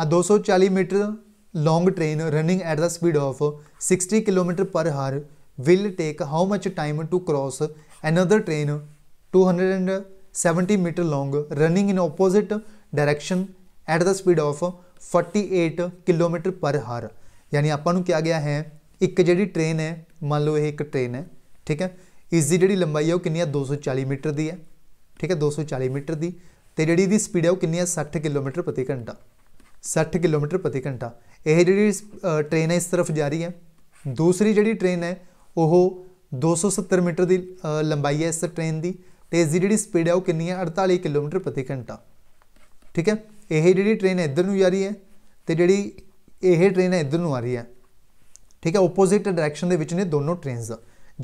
a 240 metre long train running at the speed of 60 kilometre per hour will take how much time to cross another train 270 meter long running in opposite direction at the speed of 48 km per hour यानी ਆਪਾਂ ਨੂੰ ਕਿਹਾ ਗਿਆ ਹੈ ਇੱਕ ਜਿਹੜੀ train ਹੈ ਮੰਨ ਲਓ ਇਹ ਇੱਕ ਟ੍ਰੇਨ ਹੈ ਠੀਕ ਹੈ ਇਸ ਦੀ ਜਿਹੜੀ ਲੰਬਾਈ ਹੈ ਉਹ ਕਿੰਨੀ ਹੈ 240 ਮੀਟਰ ਦੀ ਹੈ ਠੀਕ ਹੈ 240 ਮੀਟਰ ਦੀ ਤੇ ਜਿਹੜੀ ਇਹਦੀ ਸਪੀਡ ਹੈ ਉਹ ਕਿੰਨੀ ਹੈ 60 ਕਿਲੋਮੀਟਰ ਪ੍ਰਤੀ ਘੰਟਾ 60 ਕਿਲੋਮੀਟਰ ਪ੍ਰਤੀ ਘੰਟਾ ਇਹ ਜਿਹੜੀ ਟ੍ਰੇਨ ਹੈ ਇਸ ਤਰਫ ਜਾ ਰਹੀ ਹੈ ਦੂਸਰੀ ਜਿਹੜੀ ਟ੍ਰੇਨ ਹੈ ਉਹ 270 ਮੀਟਰ ਦੀ ਲੰਬਾਈ ਹੈ ਇਸ ਟ੍ਰੇਨ ਦੀ ਤੇ ਇਸ ਦੀ ਜਿਹੜੀ ਸਪੀਡ ਹੈ ਉਹ ਕਿੰਨੀ ਹੈ 48 ਕਿਲੋਮੀਟਰ ਪ੍ਰਤੀ ਘੰਟਾ ਠੀਕ ਹੈ ਇਹ ਜਿਹੜੀ ਟ੍ਰੇਨ ਇੱਧਰ ਨੂੰ ਜਾ ਰਹੀ ਹੈ ਤੇ ਜਿਹੜੀ ਇਹ ਟ੍ਰੇਨ ਹੈ ਇੱਧਰ ਨੂੰ ਆ ਰਹੀ ਹੈ ਠੀਕ ਹੈ ਆਪੋਜ਼ਿਟ ਡਾਇਰੈਕਸ਼ਨ ਦੇ ਵਿੱਚ ਨੇ ਦੋਨੋਂ ਟ੍ਰੇਨਸ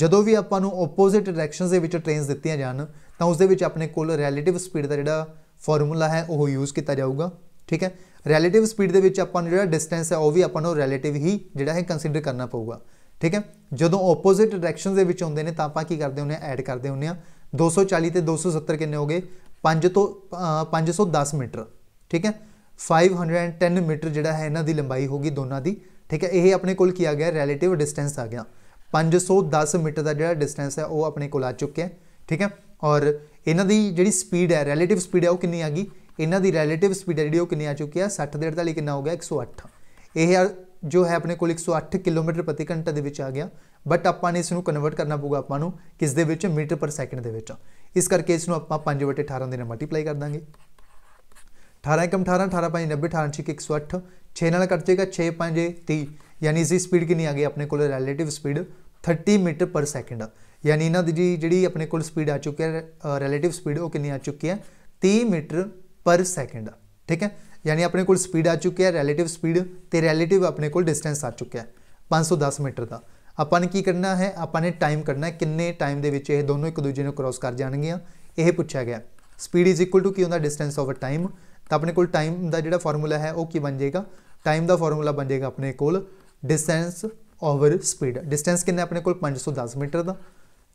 ਜਦੋਂ ਵੀ ਆਪਾਂ ਨੂੰ ਆਪੋਜ਼ਿਟ ਡਾਇਰੈਕਸ਼ਨਸ ਦੇ ਵਿੱਚ ਟ੍ਰੇਨਸ ਦਿੱਤੀਆਂ ਜਾਣ ਤਾਂ ਉਸ ਦੇ ਵਿੱਚ ਆਪਣੇ ਕੋਲ ਰਿਲੇਟਿਵ ਸਪੀਡ ਦਾ ਜਿਹੜਾ ਫਾਰਮੂਲਾ ਹੈ ਉਹ ਯੂਜ਼ ਕੀਤਾ ਜਾਊਗਾ ਠੀਕ ਹੈ ਰਿਲੇਟਿਵ ਸਪੀਡ ਦੇ ਵਿੱਚ ਆਪਾਂ ਨੂੰ ਜਿਹੜਾ ਡਿਸਟੈਂਸ ਹੈ ਉਹ ਵੀ ਆਪਾਂ ਨੂੰ ਰਿਲੇਟਿਵ ਹੀ ਜਿਹੜਾ ਹੈ ਕੰਸੀਡਰ ਕਰਨਾ ਪਊਗਾ ਠੀਕ ਹੈ ਜਦੋਂ ਆਪੋਜ਼ਿਟ ਡਾਇਰੈਕਸ਼ਨਸ ਦੇ ਵਿੱਚ ਹੁੰਦੇ ਨੇ ਤਾਂ ਆਪਾਂ ਕੀ ਕਰਦੇ ਹੁੰਨੇ ਆ ਐਡ ਕਰਦੇ ਹੁੰਨੇ ਆ 240 ਤੇ 270 ਕਿੰਨੇ ਹੋ ਗਏ 5 ਤੋਂ 510 ਮੀਟਰ ਠੀਕ ਹੈ 510 ਮੀਟਰ ਜਿਹੜਾ ਹੈ ਇਹਨਾਂ ਦੀ ਲੰਬਾਈ ਹੋਗੀ ਦੋਨਾਂ ਦੀ ਠੀਕ ਹੈ ਇਹ ਆਪਣੇ ਕੋਲ ਕੀ ਆ ਗਿਆ ਰਿਲੇਟਿਵ ਡਿਸਟੈਂਸ ਆ ਗਿਆ 510 ਮੀਟਰ ਦਾ ਜਿਹੜਾ ਡਿਸਟੈਂਸ ਹੈ ਉਹ ਆਪਣੇ ਕੋਲ ਆ ਚੁੱਕਿਆ ਠੀਕ ਹੈ ਔਰ ਇਹਨਾਂ ਦੀ ਜਿਹੜੀ ਸਪੀਡ ਹੈ ਰਿਲੇਟਿਵ ਸਪੀਡ ਹੈ ਉਹ ਕਿੰਨੀ ਆ ਗਈ ਇਹਨਾਂ ਦੀ ਰਿਲੇਟਿਵ ਸਪੀਡ ਜਿਹੜੀ ਉਹ ਕਿੰਨੀ ਆ ਚੁੱਕੀ ਹੈ 60 ਦੇ 48 ਕਿੰਨਾ ਹੋ ਗਿਆ 108 ਇਹ ਜੋ ਹੈ ਆਪਣੇ ਕੋਲ 108 ਕਿਲੋਮੀਟਰ ਪ੍ਰਤੀ ਘੰਟਾ ਦੇ ਵਿੱਚ ਆ ਗਿਆ ਬਟ ਆਪਾਂ ਨੇ ਇਸ ਨੂੰ ਕਨਵਰਟ ਕਰਨਾ ਪਊਗਾ ਆਪਾਂ ਨੂੰ ਕਿਸ ਦੇ ਵਿੱਚ ਮੀਟਰ ਪਰ ਸੈਕਿੰਡ ਦੇ ਵਿੱਚ ਇਸ ਕਰਕੇ ਇਸ ਨੂੰ ਆਪਾਂ 5 ਵਟੇ 18 ਦੇ ਨਾਲ ਮਲਟੀਪਲਾਈ ਕਰ ਦਾਂਗੇ 18 1 18 18 5 90 18 6 108 6 ਨਾਲ ਕੱਟ ਜਾਏਗਾ 6 5 30 ਯਾਨੀ ਇਸ ਦੀ ਸਪੀਡ ਕਿੰਨੀ ਆ ਗਈ ਆਪਣੇ ਕੋਲ relative speed 30 metre per second ਯਾਨੀ ਇਹਨਾਂ ਦੀ ਜਿਹੜੀ ਆਪਣੇ ਕੋਲ ਸਪੀਡ ਆ ਚੁੱਕੀ ਹੈ ਰਿਲੇਟਿਵ ਸਪੀਡ ਉਹ ਕਿੰਨੀ ਆ ਚੁੱਕੀ ਹੈ 30 ਮੀਟਰ ਪਰ ਸੈਕਿੰਡ ਠੀਕ ਹੈ ਯਾਨੀ ਆਪਣੇ ਕੋਲ ਸਪੀਡ ਆ ਚੁੱਕਿਆ ਹੈ ਰਿਲੇਟਿਵ ਸਪੀਡ ਤੇ ਰਿਲੇਟਿਵ ਆਪਣੇ ਕੋਲ ਡਿਸਟੈਂਸ ਆ ਚੁੱਕਿਆ ਹੈ 510 ਮੀਟਰ ਦਾ ਆਪਾਂ ਨੇ ਕੀ ਕਰਨਾ ਹੈ ਆਪਾਂ ਨੇ ਟਾਈਮ ਕਰਨਾ ਹੈ ਕਿੰਨੇ ਟਾਈਮ ਦੇ ਵਿੱਚ ਇਹ ਦੋਨੋਂ ਇੱਕ ਦੂਜੇ ਨੂੰ ਕ੍ਰੋਸ ਕਰ ਜਾਣਗੀਆਂ ਇਹ ਪੁੱਛਿਆ ਗਿਆ ਸਪੀਡ ਇਜ਼ ਇਕੁਅਲ ਟੂ ਕੀ ਹੁੰਦਾ ਡਿਸਟੈਂਸ ਓਵਰ ਟਾਈਮ ਤਾਂ ਆਪਣੇ ਕੋਲ ਟਾਈਮ ਦਾ ਜਿਹੜਾ ਫਾਰਮੂਲਾ ਹੈ ਉਹ ਕੀ ਬਣ ਜਾਏਗਾ ਟਾਈਮ ਦਾ ਫਾਰਮੂਲਾ ਬਣ ਜਾਏਗਾ ਆਪਣੇ ਕੋਲ ਡਿਸਟੈਂਸ ਓਵਰ ਸਪੀਡ ਡਿਸਟੈਂਸ ਕਿੰਨਾ ਆਪਣੇ ਕੋਲ 510 ਮੀਟਰ ਦਾ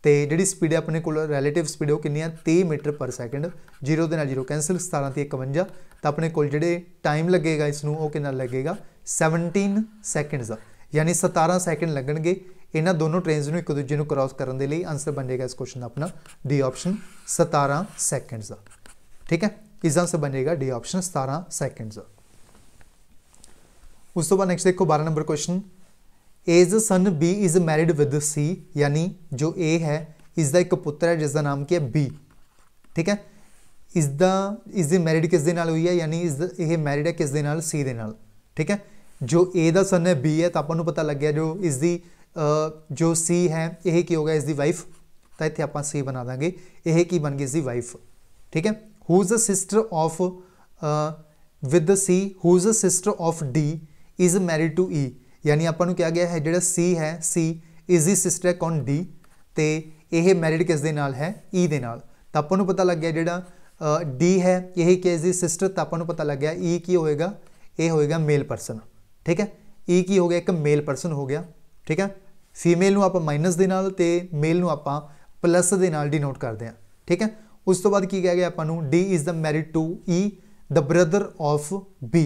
ਤੇ ਜਿਹੜੀ ਸਪੀਡ ਹੈ ਆਪਣੇ ਕੋਲ ਰਿਲੇਟਿਵ ਸਪੀਡ ਉਹ ਕਿੰਨੀ ਆ 30 ਮੀਟਰ ਪਰ ਸੈਕਿੰਡ 0 ਦੇ ਨਾਲ 0 ਕੈਨਸਲ 17 ਤੇ 51 ਤਾਂ ਆਪਣੇ ਕੋਲ ਜਿਹੜੇ ਟਾਈਮ ਲੱਗੇਗਾ ਇਸ ਨੂੰ ਉਹ ਕਿੰਨਾ ਲੱਗੇਗਾ 17 ਸੈਕਿੰਡਸ ਯਾਨੀ 17 ਸੈਕਿੰਡ ਲੱਗਣਗੇ ਇਹਨਾਂ ਦੋਨੋਂ ਟ੍ਰੇਨਸ ਨੂੰ ਇੱਕ ਦੂਜੇ ਨੂੰ ਕ੍ਰਾਸ ਕਰਨ ਦੇ ਲਈ ਆਨਸਰ ਬਣ ਜਾਏਗਾ ਇਸ ਕੁਐਸਚਨ ਦਾ ਆਪਣਾ ਡੀ ਆਪਸ਼ਨ 17 ਸੈਕਿੰਡਸ ਦਾ ਠੀਕ ਹੈ ਇਸ ਦਾ ਆਨਸਰ ਬਣੇਗਾ ਡੀ ਆਪਸ਼ਨ 17 ਸੈਕਿੰਡਸ ਉਸ ਤੋਂ ਬਾਅਦ ਨੈਕਸਟ ਦੇਖੋ 12 number question A's son B is married with C ਯਾਨੀ ਜੋ ਏ ਹੈ ਇਸ ਦਾ ਇੱਕ ਪੁੱਤਰ ਹੈ ਜਿਸ ਦਾ ਨਾਮ ਕੀ ਹੈ ਬੀ ਠੀਕ ਹੈ ਇਸ ਦਾ ਇਸ ਦੀ ਮੈਰਿਡ ਕਿਸ ਦੇ ਨਾਲ ਹੋਈ ਹੈ ਯਾਨੀ ਇਸ ਇਹ ਮੈਰਿਡ ਹੈ ਕਿਸ ਦੇ ਨਾਲ ਸੀ ਦੇ ਨਾਲ ਠੀਕ ਹੈ ਜੋ ਏ ਦਾ ਸਨ ਹੈ ਬੀ ਹੈ ਤਾਂ ਆਪਾਂ ਨੂੰ ਪਤਾ ਲੱਗ ਗਿਆ ਜੋ ਇਸ ਦੀ ਜੋ ਸੀ ਹੈ ਇਹ ਕੀ ਹੋਗਾ ਇਸ ਦੀ ਵਾਈਫ ਤਾਂ ਇੱਥੇ ਆਪਾਂ ਸੀ ਬਣਾ ਦਾਂਗੇ ਇਹ ਕੀ ਬਣ ਗਈ ਇਸ ਦੀ ਵਾਈਫ ਠੀਕ ਹੈ who is a sister of with C who is a sister of D is married to E ਯਾਨੀ ਆਪਾਂ ਨੂੰ ਕਿਹਾ ਗਿਆ ਹੈ ਜਿਹੜਾ C ਹੈ C ਦੀ ਸਿਸਟਰ ਕੌਨ D ਤੇ ਇਹ ਮੈਰਿਡ ਕਿਸ ਦੇ ਨਾਲ ਹੈ E ਦੇ ਨਾਲ ਤਾਂ ਆਪਾਂ ਨੂੰ ਪਤਾ ਲੱਗ ਗਿਆ ਜਿਹੜਾ D ਹੈ ਇਹ ਕਿਸ ਦੀ ਸਿਸਟਰ ਤਾਂ ਆਪਾਂ ਨੂੰ ਪਤਾ ਲੱਗ ਗਿਆ E ਕੀ ਹੋਏਗਾ ਇਹ ਹੋਏਗਾ ਮੇਲ ਪਰਸਨ ਠੀਕ ਹੈ E ਕੀ ਹੋ ਗਿਆ ਇੱਕ ਮੇਲ ਪਰਸਨ ਹੋ ਗਿਆ ਠੀਕ ਹੈ ਫੀਮੇਲ ਨੂੰ ਆਪਾਂ ਮਾਈਨਸ ਦੇ ਨਾਲ ਤੇ ਮੇਲ ਨੂੰ ਆਪਾਂ ਪਲੱਸ ਦੇ ਨਾਲ ਡਿਨੋਟ ਕਰਦੇ ਹਾਂ ਠੀਕ ਹੈ ਉਸ ਤੋਂ ਬਾਅਦ ਕੀ ਕਿਹਾ ਗਿਆ ਆਪਾਂ ਨੂੰ D is the married to E the brother of B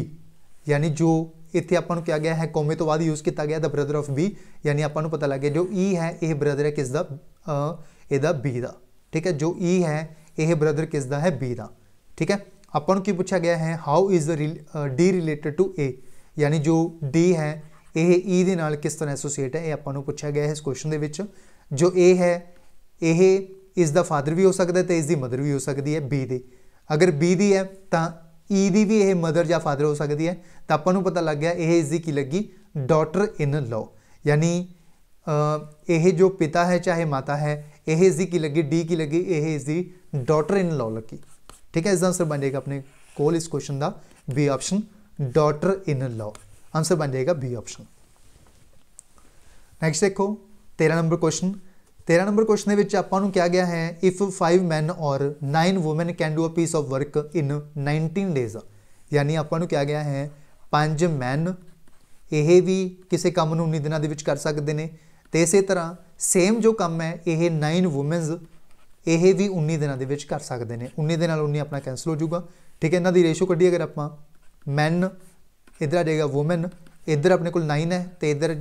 ਯਾਨੀ ਜੋ ਇੱਥੇ ਆਪਾਂ ਨੂੰ ਕਿਹਾ ਗਿਆ ਹੈ ਕੋਮੇ ਤੋਂ ਬਾਅਦ ਯੂਜ਼ ਕੀਤਾ ਗਿਆ ਦਾ ਬ੍ਰਦਰ ਆਫ ਬੀ ਯਾਨੀ ਆਪਾਂ ਨੂੰ ਪਤਾ ਲੱਗ ਗਿਆ ਜੋ ਈ e ਹੈ ਇਹ ਬ੍ਰਦਰ ਹੈ ਕਿਸ ਦਾ ਇਹਦਾ ਬੀ ਦਾ ਠੀਕ ਹੈ ਜੋ ਈ e ਹੈ ਇਹ ਬ੍ਰਦਰ ਕਿਸ ਦਾ ਹੈ ਬੀ ਦਾ ਠੀਕ ਹੈ ਆਪਾਂ ਨੂੰ ਕੀ ਪੁੱਛਿਆ ਗਿਆ ਹੈ how is the D related to A ਯਾਨੀ ਜੋ ਡੀ ਹੈ ਇਹ ਈ e ਦੇ ਨਾਲ ਕਿਸ ਤਰ੍ਹਾਂ ਐਸੋਸੀਏਟ ਹੈ ਇਹ ਆਪਾਂ ਨੂੰ ਪੁੱਛਿਆ ਗਿਆ ਹੈ ਇਸ ਕੁਐਸਚਨ ਦੇ ਵਿੱਚ ਜੋ ਏ ਹੈ ਇਹ ਇਸ ਦਾ ਫਾਦਰ ਵੀ ਹੋ ਸਕਦਾ ਹੈ ਤੇ ਇਸ ਦੀ ਮਦਰ ਵੀ ਹੋ ਸਕਦੀ ਹੈ ਬੀ ਦੇ ਅਗਰ ਬੀ ਦੀ ਹੈ ਤਾਂ ਈ ਦੀ ਵੀ ਇਹ ਮਦਰ ਜਾਂ ਫਾਦਰ ਹੋ ਸਕਦੀ ਹੈ ਤਾਂ ਆਪਾਂ ਨੂੰ ਪਤਾ ਲੱਗ ਗਿਆ ਇਹ ਇਸ ਦੀ ਕੀ ਲੱਗੀ ਡਾਟਰ ਇਨ ਲੋ ਯਾਨੀ ਇਹ ਜੋ ਪਿਤਾ ਹੈ ਚਾਹੇ ਮਾਤਾ ਹੈ ਇਹ ਇਸ ਦੀ ਕੀ ਲੱਗੀ ਡੀ ਕੀ ਲੱਗੀ ਇਹ ਇਸ ਦੀ ਡਾਟਰ ਇਨ ਲੋ ਲੱਗੀ ਠੀਕ ਹੈ ਇਸ ਦਾ ਆਨਸਰ ਬਣ ਜਾਏਗਾ ਆਪਣੇ ਕੋਲ ਇਸ ਕੁਐਸਚਨ ਦਾ B option daughter in law answer ਬਣ ਜਾਏਗਾ ਬੀ ਆਪਸ਼ਨ ਨੈਕਸਟ ਦੇਖੋ 13 ਨੰਬਰ ਕੁਐਸਚਨ 13 ਨੰਬਰ ਕੁਐਸਚਨ ਦੇ ਵਿੱਚ ਆਪਾਂ ਨੂੰ ਕਿਹਾ ਗਿਆ ਹੈ if 5 men or 9 women can do a piece of work in 19 days ਯਾਨੀ ਆਪਾਂ ਨੂੰ ਕਿਹਾ ਗਿਆ ਹੈ 5 men ਇਹ ਵੀ ਕਿਸੇ ਕੰਮ ਨੂੰ 19 ਦਿਨਾਂ ਦੇ ਵਿੱਚ ਕਰ ਸਕਦੇ ਨੇ ਤੇ ਇਸੇ ਤਰ੍ਹਾਂ ਸੇਮ ਜੋ ਕੰਮ ਹੈ ਇਹ 9 women's ਇਹ ਵੀ 19 ਦਿਨਾਂ ਦੇ ਵਿੱਚ ਕਰ ਸਕਦੇ ਨੇ 19 ਦੇ ਨਾਲ 19 ਆਪਣਾ ਕੈਨਸਲ ਹੋ ਜਾਊਗਾ ਠੀਕ ਹੈ ਇਹਨਾਂ ਦੀ ਰੇਸ਼ੋ ਕੱਢੀ ਅਗਰ ਆਪਾਂ men ਇਧਰ ਆ ਜਾਏਗਾ women ਇਧਰ ਆਪਣੇ ਕੋਲ 9 ਹੈ ਤੇ ਇਧਰ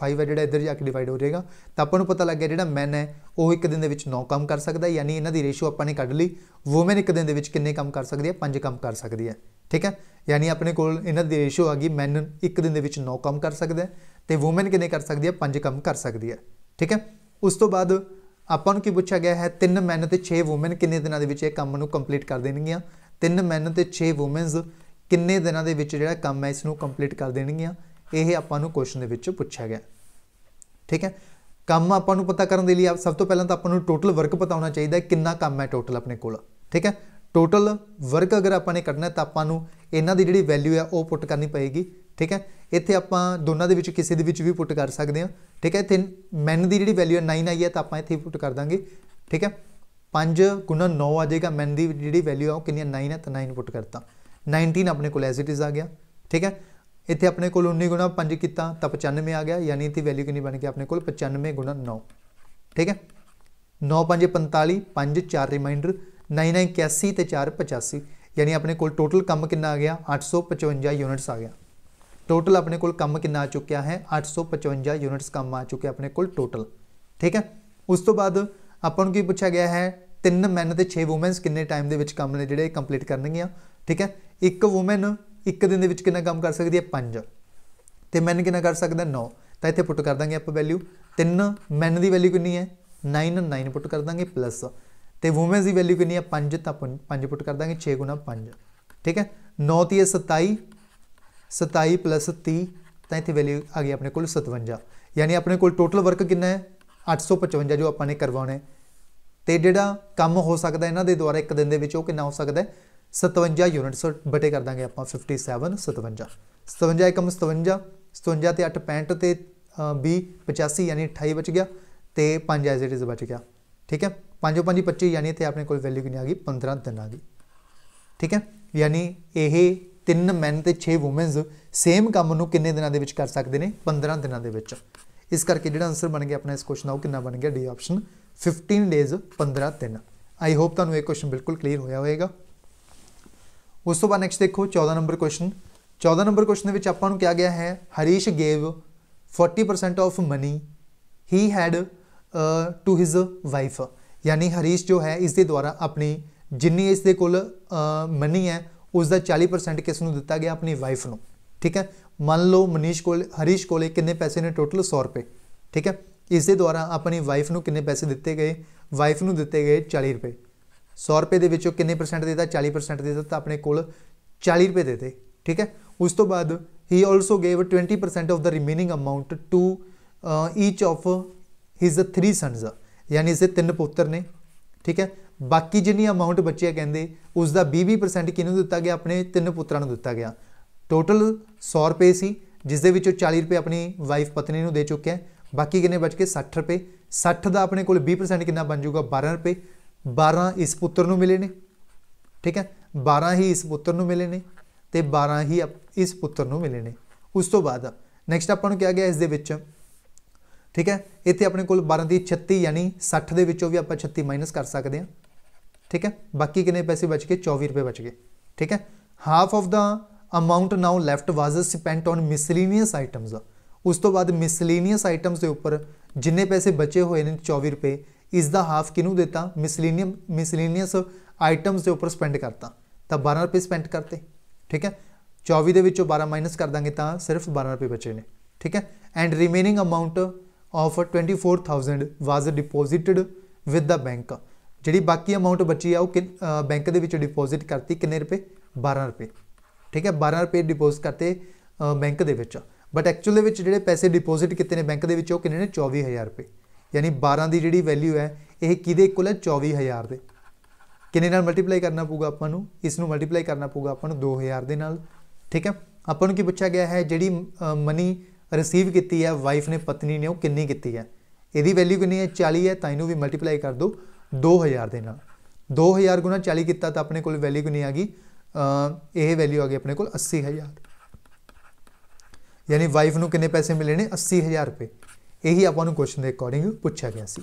5 ਹੈ ਜਿਹੜਾ ਇੱਧਰ ਜਾ ਕੇ ਡਿਵਾਈਡ ਹੋ ਜਾਏਗਾ ਤਾਂ ਆਪਾਂ ਨੂੰ ਪਤਾ ਲੱਗ ਗਿਆ ਜਿਹੜਾ ਮੈਨ ਹੈ ਉਹ ਇੱਕ ਦਿਨ ਦੇ ਵਿੱਚ 9 ਕੰਮ ਕਰ ਸਕਦਾ ਹੈ ਯਾਨੀ ਇਹਨਾਂ ਦੀ ਰੇਸ਼ੋ ਆਪਾਂ ਨੇ ਕੱਢ ਲਈ ਔਮਨ ਇੱਕ ਦਿਨ ਦੇ ਵਿੱਚ ਕਿੰਨੇ ਕੰਮ ਕਰ ਸਕਦੀ ਹੈ 5 ਕੰਮ ਕਰ ਸਕਦੀ ਹੈ ਠੀਕ ਹੈ ਯਾਨੀ ਆਪਣੇ ਕੋਲ ਇਹਨਾਂ ਦੀ ਰੇਸ਼ੋ ਆ ਗਈ ਮੈਨ ਇੱਕ ਦਿਨ ਦੇ ਵਿੱਚ 9 ਕੰਮ ਕਰ ਸਕਦਾ ਹੈ ਤੇ ਔਮਨ ਕਿੰਨੇ ਕਰ ਸਕਦੀ ਹੈ 5 ਕੰਮ ਕਰ ਸਕਦੀ ਹੈ ਠੀਕ ਹੈ ਉਸ ਤੋਂ ਬਾਅਦ ਆਪਾਂ ਨੂੰ ਕੀ ਪੁੱਛਿਆ ਗਿਆ ਹੈ ਤਿੰਨ ਮੈਨ ਤੇ 6 ਔਮਨ ਕਿੰਨੇ ਦਿਨਾਂ ਦੇ ਵਿੱਚ ਇਹ ਕੰਮ ਨੂੰ ਕੰਪਲੀਟ ਕਰ ਦੇਣਗੀਆਂ ਤਿੰਨ ਮੈਨ ਤੇ 6 ਔਮਨਸ ਕਿੰਨੇ ਦਿਨਾਂ ਦੇ ਵਿੱਚ ਜਿਹੜਾ ਕੰਮ ਹੈ ਇਸ ਨੂੰ ਕੰਪਲੀਟ ਕਰ ਦੇਣਗੀਆਂ ਇਹ ਆਪਾਂ ਨੂੰ ਕੁਐਸਚਨ ਦੇ ਵਿੱਚ ਪੁੱਛਿਆ ਗਿਆ ਠੀਕ ਹੈ ਕੰਮ ਆਪਾਂ ਨੂੰ ਪਤਾ ਕਰਨ ਦੇ ਲਈ ਸਭ ਤੋਂ ਪਹਿਲਾਂ ਤਾਂ ਆਪਾਂ ਨੂੰ ਟੋਟਲ ਵਰਕ ਪਤਾ ਹੋਣਾ ਚਾਹੀਦਾ ਹੈ ਕਿੰਨਾ ਕੰਮ ਹੈ ਟੋਟਲ ਆਪਣੇ ਕੋਲ ਠੀਕ ਹੈ ਟੋਟਲ ਵਰਕ ਅਗਰ ਆਪਾਂ ਨੇ ਕਰਨਾ ਤਾਂ ਆਪਾਂ ਨੂੰ ਇਹਨਾਂ ਦੀ ਜਿਹੜੀ ਵੈਲਿਊ ਹੈ ਉਹ ਪੁੱਟ ਕਰਨੀ ਪਏਗੀ ਠੀਕ ਹੈ ਇੱਥੇ ਆਪਾਂ ਦੋਨਾਂ ਦੇ ਵਿੱਚ ਕਿਸੇ ਦੇ ਵਿੱਚ ਵੀ ਪੁੱਟ ਕਰ ਸਕਦੇ ਹਾਂ ਠੀਕ ਹੈ ਇੱਥੇ ਮੈਨ ਦੀ ਜਿਹੜੀ ਵੈਲਿਊ ਹੈ 9 ਆਈ ਹੈ ਤਾਂ ਆਪਾਂ ਇੱਥੇ ਪੁੱਟ ਕਰ ਦਾਂਗੇ ਠੀਕ ਹੈ 5 9 ਆ ਜਾਏਗਾ ਮੈਨ ਦੀ ਜਿਹੜੀ ਵੈਲਿਊ ਹੈ ਉਹ ਕਿੰਨੀ ਹੈ 9 ਹੈ ਤਾਂ 9 ਪੁੱਟ ਕਰਤਾ 19 ਆਪਣੇ ਕੋਲ ਐਜ਼ ਇਟ ਇਜ਼ ਆ ਗਿਆ ਠੀਕ ਹੈ ਇੱਥੇ ਆਪਣੇ ਕੋਲ 19 ਗੁਣਾ 5 ਕੀਤਾ ਤਾਂ 95 ਆ ਗਿਆ ਯਾਨੀ ਇਹਦੀ ਵੈਲਿਊ ਕਿੰਨੀ ਬਣ ਗਈ ਆਪਣੇ ਕੋਲ 95 ਗੁਣਾ 9 ਠੀਕ ਹੈ 9 5 45 5 4 ਰਿਮਾਈਂਡਰ 99 81 ਤੇ 4 85 ਯਾਨੀ ਆਪਣੇ ਕੋਲ ਟੋਟਲ ਕੰਮ ਕਿੰਨਾ ਆ ਗਿਆ 855 ਯੂਨਿਟਸ ਆ ਗਿਆ ਟੋਟਲ ਆਪਣੇ ਕੋਲ ਕੰਮ ਕਿੰਨਾ ਆ ਚੁੱਕਿਆ ਹੈ 855 ਯੂਨਿਟਸ ਕੰਮ ਆ ਚੁੱਕਿਆ ਆਪਣੇ ਕੋਲ ਟੋਟਲ ਠੀਕ ਹੈ ਉਸ ਤੋਂ ਬਾਅਦ ਆਪਾਂ ਨੂੰ ਕੀ ਪੁੱਛਿਆ ਗਿਆ ਹੈ ਤਿੰਨ ਮੈਨ ਤੇ 6 ਔਮਨਸ ਕਿੰਨੇ ਟਾਈਮ ਦੇ ਵਿੱਚ ਕੰਮ ਨੇ ਜਿਹੜੇ ਕੰਪਲੀਟ ਕਰਨਗੀਆਂ ਠੀਕ ਹੈ ਇੱਕ ਔਮਨ ਇੱਕ ਦਿਨ ਦੇ ਵਿੱਚ ਕਿੰਨਾ ਕੰਮ ਕਰ ਸਕਦੀ ਹੈ 5 ਤੇ ਮੈਨ ਕਿੰਨਾ ਕਰ ਸਕਦਾ 9 ਤਾਂ ਇੱਥੇ ਪੁੱਟ ਕਰ ਦਾਂਗੇ ਆਪਾਂ ਵੈਲਿਊ 3 ਮੈਨ ਦੀ ਵੈਲਿਊ ਕਿੰਨੀ ਹੈ 9 9 ਪੁੱਟ ਕਰ ਦਾਂਗੇ ਪਲੱਸ ਤੇ ਔਮਨਸ ਦੀ ਵੈਲਿਊ ਕਿੰਨੀ ਹੈ 5 ਤਾਂ 5 ਪੁੱਟ ਕਰ ਦਾਂਗੇ 6 5 ਠੀਕ ਹੈ 9 3 27 27 30 ਤਾਂ ਇੱਥੇ ਵੈਲਿਊ ਆ ਗਈ ਆਪਣੇ ਕੋਲ 57 ਯਾਨੀ ਆਪਣੇ ਕੋਲ ਟੋਟਲ ਵਰਕ ਕਿੰਨਾ ਹੈ 855 ਜੋ ਆਪਾਂ ਨੇ ਕਰਵਾਉਣਾ ਹੈ ਤੇ ਜਿਹੜਾ ਕੰਮ ਹੋ ਸਕਦਾ ਇਹਨਾਂ ਦੇ ਦੁਆਰਾ ਇੱਕ ਦਿਨ ਦੇ ਵਿੱਚ ਉਹ ਕਿੰਨਾ ਹੋ ਸਕਦਾ ਹੈ 57 ਯੂਨਿਟਸ ਬਟੇ ਕਰ ਦਾਂਗੇ ਆਪਾਂ 57 57 57 1 57 57 ਤੇ 8 65 ਤੇ 20 85 ਯਾਨੀ 28 ਬਚ ਗਿਆ ਤੇ 5 ਐਜ਼ ਇਟ ਇਜ਼ ਬਚ ਗਿਆ ਠੀਕ ਹੈ 5 5 25 ਯਾਨੀ ਇੱਥੇ ਆਪਣੇ ਕੋਲ ਵੈਲਿਊ ਕਿੰਨੀ ਆ ਗਈ 15 ਦਿਨਾਂ ਦੀ ਠੀਕ ਹੈ ਯਾਨੀ ਇਹ ਤਿੰਨ ਮੈਨ ਤੇ 6 ਔਮਨਸ ਸੇਮ ਕੰਮ ਨੂੰ ਕਿੰਨੇ ਦਿਨਾਂ ਦੇ ਵਿੱਚ ਕਰ ਸਕਦੇ ਨੇ 15 ਦਿਨਾਂ ਦੇ ਵਿੱਚ ਇਸ ਕਰਕੇ ਜਿਹੜਾ ਆਨਸਰ ਬਣ ਗਿਆ ਆਪਣਾ ਇਸ ਕੁਐਸਚਨ ਦਾ ਉਹ ਕਿੰਨਾ ਬਣ ਗਿਆ ਡੀ ਆਪਸ਼ਨ 15 ਡੇਜ਼ 15 ਦਿਨ ਆਈ ਹੋਪ ਤੁਹਾਨੂੰ ਇਹ ਕੁਐਸਚਨ ਬਿਲਕੁਲ ਕਲੀਅਰ ਹੋਇਆ ਹੋਵੇਗਾ ਉਸ ਤੋਂ ਬਾਅਦ ਨੈਕਸਟ ਦੇਖੋ 14 ਨੰਬਰ ਕੁਐਸਚਨ 14 ਨੰਬਰ ਕੁਐਸਚਨ ਦੇ ਵਿੱਚ ਆਪਾਂ ਨੂੰ ਕਿਹਾ ਗਿਆ ਹੈ Harish gave 40% of money he had to his wife ਯਾਨੀ ਹਰੀਸ਼ ਜੋ ਹੈ ਇਸ ਦੇ ਦੁਆਰਾ ਆਪਣੀ ਜਿੰਨੀ ਇਸ ਦੇ ਕੋਲ ਮਨੀ ਹੈ ਉਸ ਦਾ 40% ਕਿਸ ਨੂੰ ਦਿੱਤਾ ਗਿਆ ਆਪਣੀ ਵਾਈਫ ਨੂੰ ਠੀਕ ਹੈ ਮੰਨ ਲਓ ਮਨੀਸ਼ ਕੋਲ ਹਰੀਸ਼ ਕੋਲੇ ਕਿੰਨੇ ਪੈਸੇ ਨੇ ਟੋਟਲ 100 ਰੁਪਏ ਠੀਕ ਹੈ ਇਸ ਦੇ ਦੁਆਰਾ ਆਪਣੀ ਵਾਈਫ ਨੂੰ ਕਿੰਨੇ ਪੈਸੇ ਦਿੱਤੇ ਗਏ ਵਾਈਫ ਨੂੰ ਦਿੱਤੇ ਗਏ 40 ਰੁਪਏ 100 ਰੁਪਏ ਦੇ ਵਿੱਚੋਂ ਕਿੰਨੇ ਪਰਸੈਂਟ ਦੇ ਦਿੱਤਾ 40% ਦੇ ਦਿੱਤਾ ਤਾਂ ਆਪਣੇ ਕੋਲ 40 ਰੁਪਏ ਦੇ ਠੀਕ ਹੈ ਉਸ ਤੋਂ ਬਾਅਦ he also gave 20% of the remaining amount to each of his three sons ਯਾਨੀ ਜੇ ਤਿੰਨ ਪੁੱਤਰ ਨੇ ਠੀਕ ਹੈ ਬਾਕੀ ਜਿੰਨੀ ਅਮਾਉਂਟ ਬਚੀ ਹੈ ਕਹਿੰਦੇ ਉਸ ਦਾ 20 ਪਰਸੈਂਟ ਕਿਹਨੂੰ ਦਿੱਤਾ ਗਿਆ ਆਪਣੇ ਤਿੰਨ ਪੁੱਤਰਾਂ ਨੂੰ ਦਿੱਤਾ ਗਿਆ ਟੋਟਲ 100 ਰੁਪਏ ਸੀ ਜਿਸ ਦੇ ਵਿੱਚੋਂ 40 ਰੁਪਏ ਆਪਣੀ ਵਾਈਫ ਪਤਨੀ ਨੂੰ ਦੇ ਚੁੱਕਿਆ ਬਾਕੀ ਕਿੰਨੇ ਬਚ ਕੇ 60 ਰੁਪਏ 60 ਦਾ ਆਪਣੇ ਕੋਲ 20% ਕਿੰਨਾ ਬਣ ਜਾਊਗਾ 12 ਰੁਪਏ 12 ਇਸ ਪੁੱਤਰ ਨੂੰ ਮਿਲੇ ਨੇ ਠੀਕ ਹੈ 12 ਹੀ ਇਸ ਪੁੱਤਰ ਨੂੰ ਮਿਲੇ ਨੇ ਤੇ 12 ਹੀ ਇਸ ਪੁੱਤਰ ਨੂੰ ਮਿਲੇ ਨੇ ਉਸ ਤੋਂ ਬਾਅਦ ਨੈਕਸਟ ਆਪਾਂ ਨੂੰ ਕਿਹਾ ਗਿਆ ਇਸ ਦੇ ਵਿੱਚ ਠੀਕ ਹੈ ਇੱਥੇ ਆਪਣੇ ਕੋਲ 12 ਦੀ 36 ਯਾਨੀ 60 ਦੇ ਵਿੱਚੋਂ ਵੀ ਆਪਾਂ 36 ਮਾਈਨਸ ਕਰ ਸਕਦੇ ਹਾਂ ਠੀਕ ਹੈ ਬਾਕੀ ਕਿੰਨੇ ਪੈਸੇ ਬਚ ਗਏ 24 ਰੁਪਏ ਬਚ ਗਏ ਠੀਕ ਹੈ half of the amount now left was spent on miscellaneous items ਉਸ ਤੋਂ ਬਾਅਦ ਮਿਸਲੀਨੀਅਸ ਆਈਟਮਸ ਦੇ ਉੱਪਰ ਜਿੰਨੇ ਪੈਸੇ ਬਚੇ ਹੋਏ ਨੇ 24 ਰੁਪਏ ਇਸ ਦਾ ਹਾਫ ਕਿਨੂੰ ਦਿੱਤਾ ਮਿਸਲੀਨੀਅਮ ਮਿਸਲੀਨੀਅਸ ਆਈਟਮਸ ਦੇ ਉੱਪਰ ਸਪੈਂਡ ਕਰਤਾ ਤਾਂ 12 ਰੁਪਏ ਸਪੈਂਡ ਕਰਤੇ ਠੀਕ ਹੈ 24 ਦੇ ਵਿੱਚੋਂ 12 ਮਾਈਨਸ ਕਰ ਦਾਂਗੇ ਤਾਂ ਸਿਰਫ 12 ਰੁਪਏ ਬਚੇ ਨੇ ਠੀਕ ਹੈ and remaining amount of 24000 was deposited with the bank ਜਿਹੜੀ ਬਾਕੀ ਅਮਾਉਂਟ ਬਚੀ ਆ ਉਹ ਬੈਂਕ ਦੇ ਵਿੱਚ ਡਿਪੋਜ਼ਿਟ ਕਰਤੀ ਕਿੰਨੇ ਰੁਪਏ 12 ਰੁਪਏ ਠੀਕ ਹੈ 12 ਰੁਪਏ ਡਿਪੋਜ਼ਿਟ ਕਰਤੇ ਬੈਂਕ ਦੇ ਵਿੱਚ ਬਟ ਐਕਚੁਅਲ ਦੇ ਵਿੱਚ ਜਿਹੜੇ ਪੈਸੇ ਡਿਪੋਜ਼ਿਟ ਕੀਤੇ ਨੇ ਬੈਂਕ ਦੇ ਵਿੱਚ ਉਹ ਕਿੰਨੇ ਨੇ 24000 ਰੁਪਏ ਯਾਨੀ 12 ਦੀ ਜਿਹੜੀ ਵੈਲਿਊ ਹੈ ਇਹ ਕਿਹਦੇ ਇਕੁਅਲ ਹੈ 24000 ਦੇ ਕਿੰਨੇ ਨਾਲ ਮਲਟੀਪਲਾਈ ਕਰਨਾ ਪਊਗਾ ਆਪਾਂ ਨੂੰ ਇਸ ਨੂੰ ਮਲਟੀਪਲਾਈ ਕਰਨਾ ਪਊਗਾ ਆਪਾਂ ਨੂੰ 2000 ਦੇ ਨਾਲ ਠੀਕ ਹੈ ਆਪਾਂ ਨੂੰ ਕੀ ਪੁੱਛਿਆ ਗਿਆ ਹੈ ਜਿਹੜੀ ਮਨੀ ਰਿਸੀਵ ਕੀਤੀ ਹੈ ਵਾਈਫ ਨੇ ਪਤਨੀ ਨੇ ਉਹ ਕਿੰਨੀ ਕੀਤੀ ਹੈ ਇਹਦੀ ਵੈਲਿਊ ਕਿੰਨੀ ਹੈ 40 ਹੈ ਤਾਂ ਇਹਨੂੰ ਵੀ ਮਲਟੀਪਲਾਈ ਕਰ ਦੋ 2000 ਦੇ ਨਾਲ 2000 ਗੁਣਾ 40 ਕੀਤਾ ਤਾਂ ਆਪਣੇ ਕੋਲ ਵੈਲਿਊ ਕਿੰਨੀ ਆ ਗਈ ਇਹ ਵੈਲਿਊ ਆ ਗਈ ਆਪਣੇ ਕੋਲ 80000 ਯਾਨੀ ਵਾਈਫ ਨੂੰ ਕਿੰਨੇ ਪੈਸੇ ਮਿਲੇ ਨੇ 80000 ਰੁਪਏ ਇਹੀ ਆਪਾਂ ਨੂੰ ਕੁਐਸਚਨ ਦੇ ਅਕੋਰਡਿੰਗ ਪੁੱਛਿਆ ਗਿਆ ਸੀ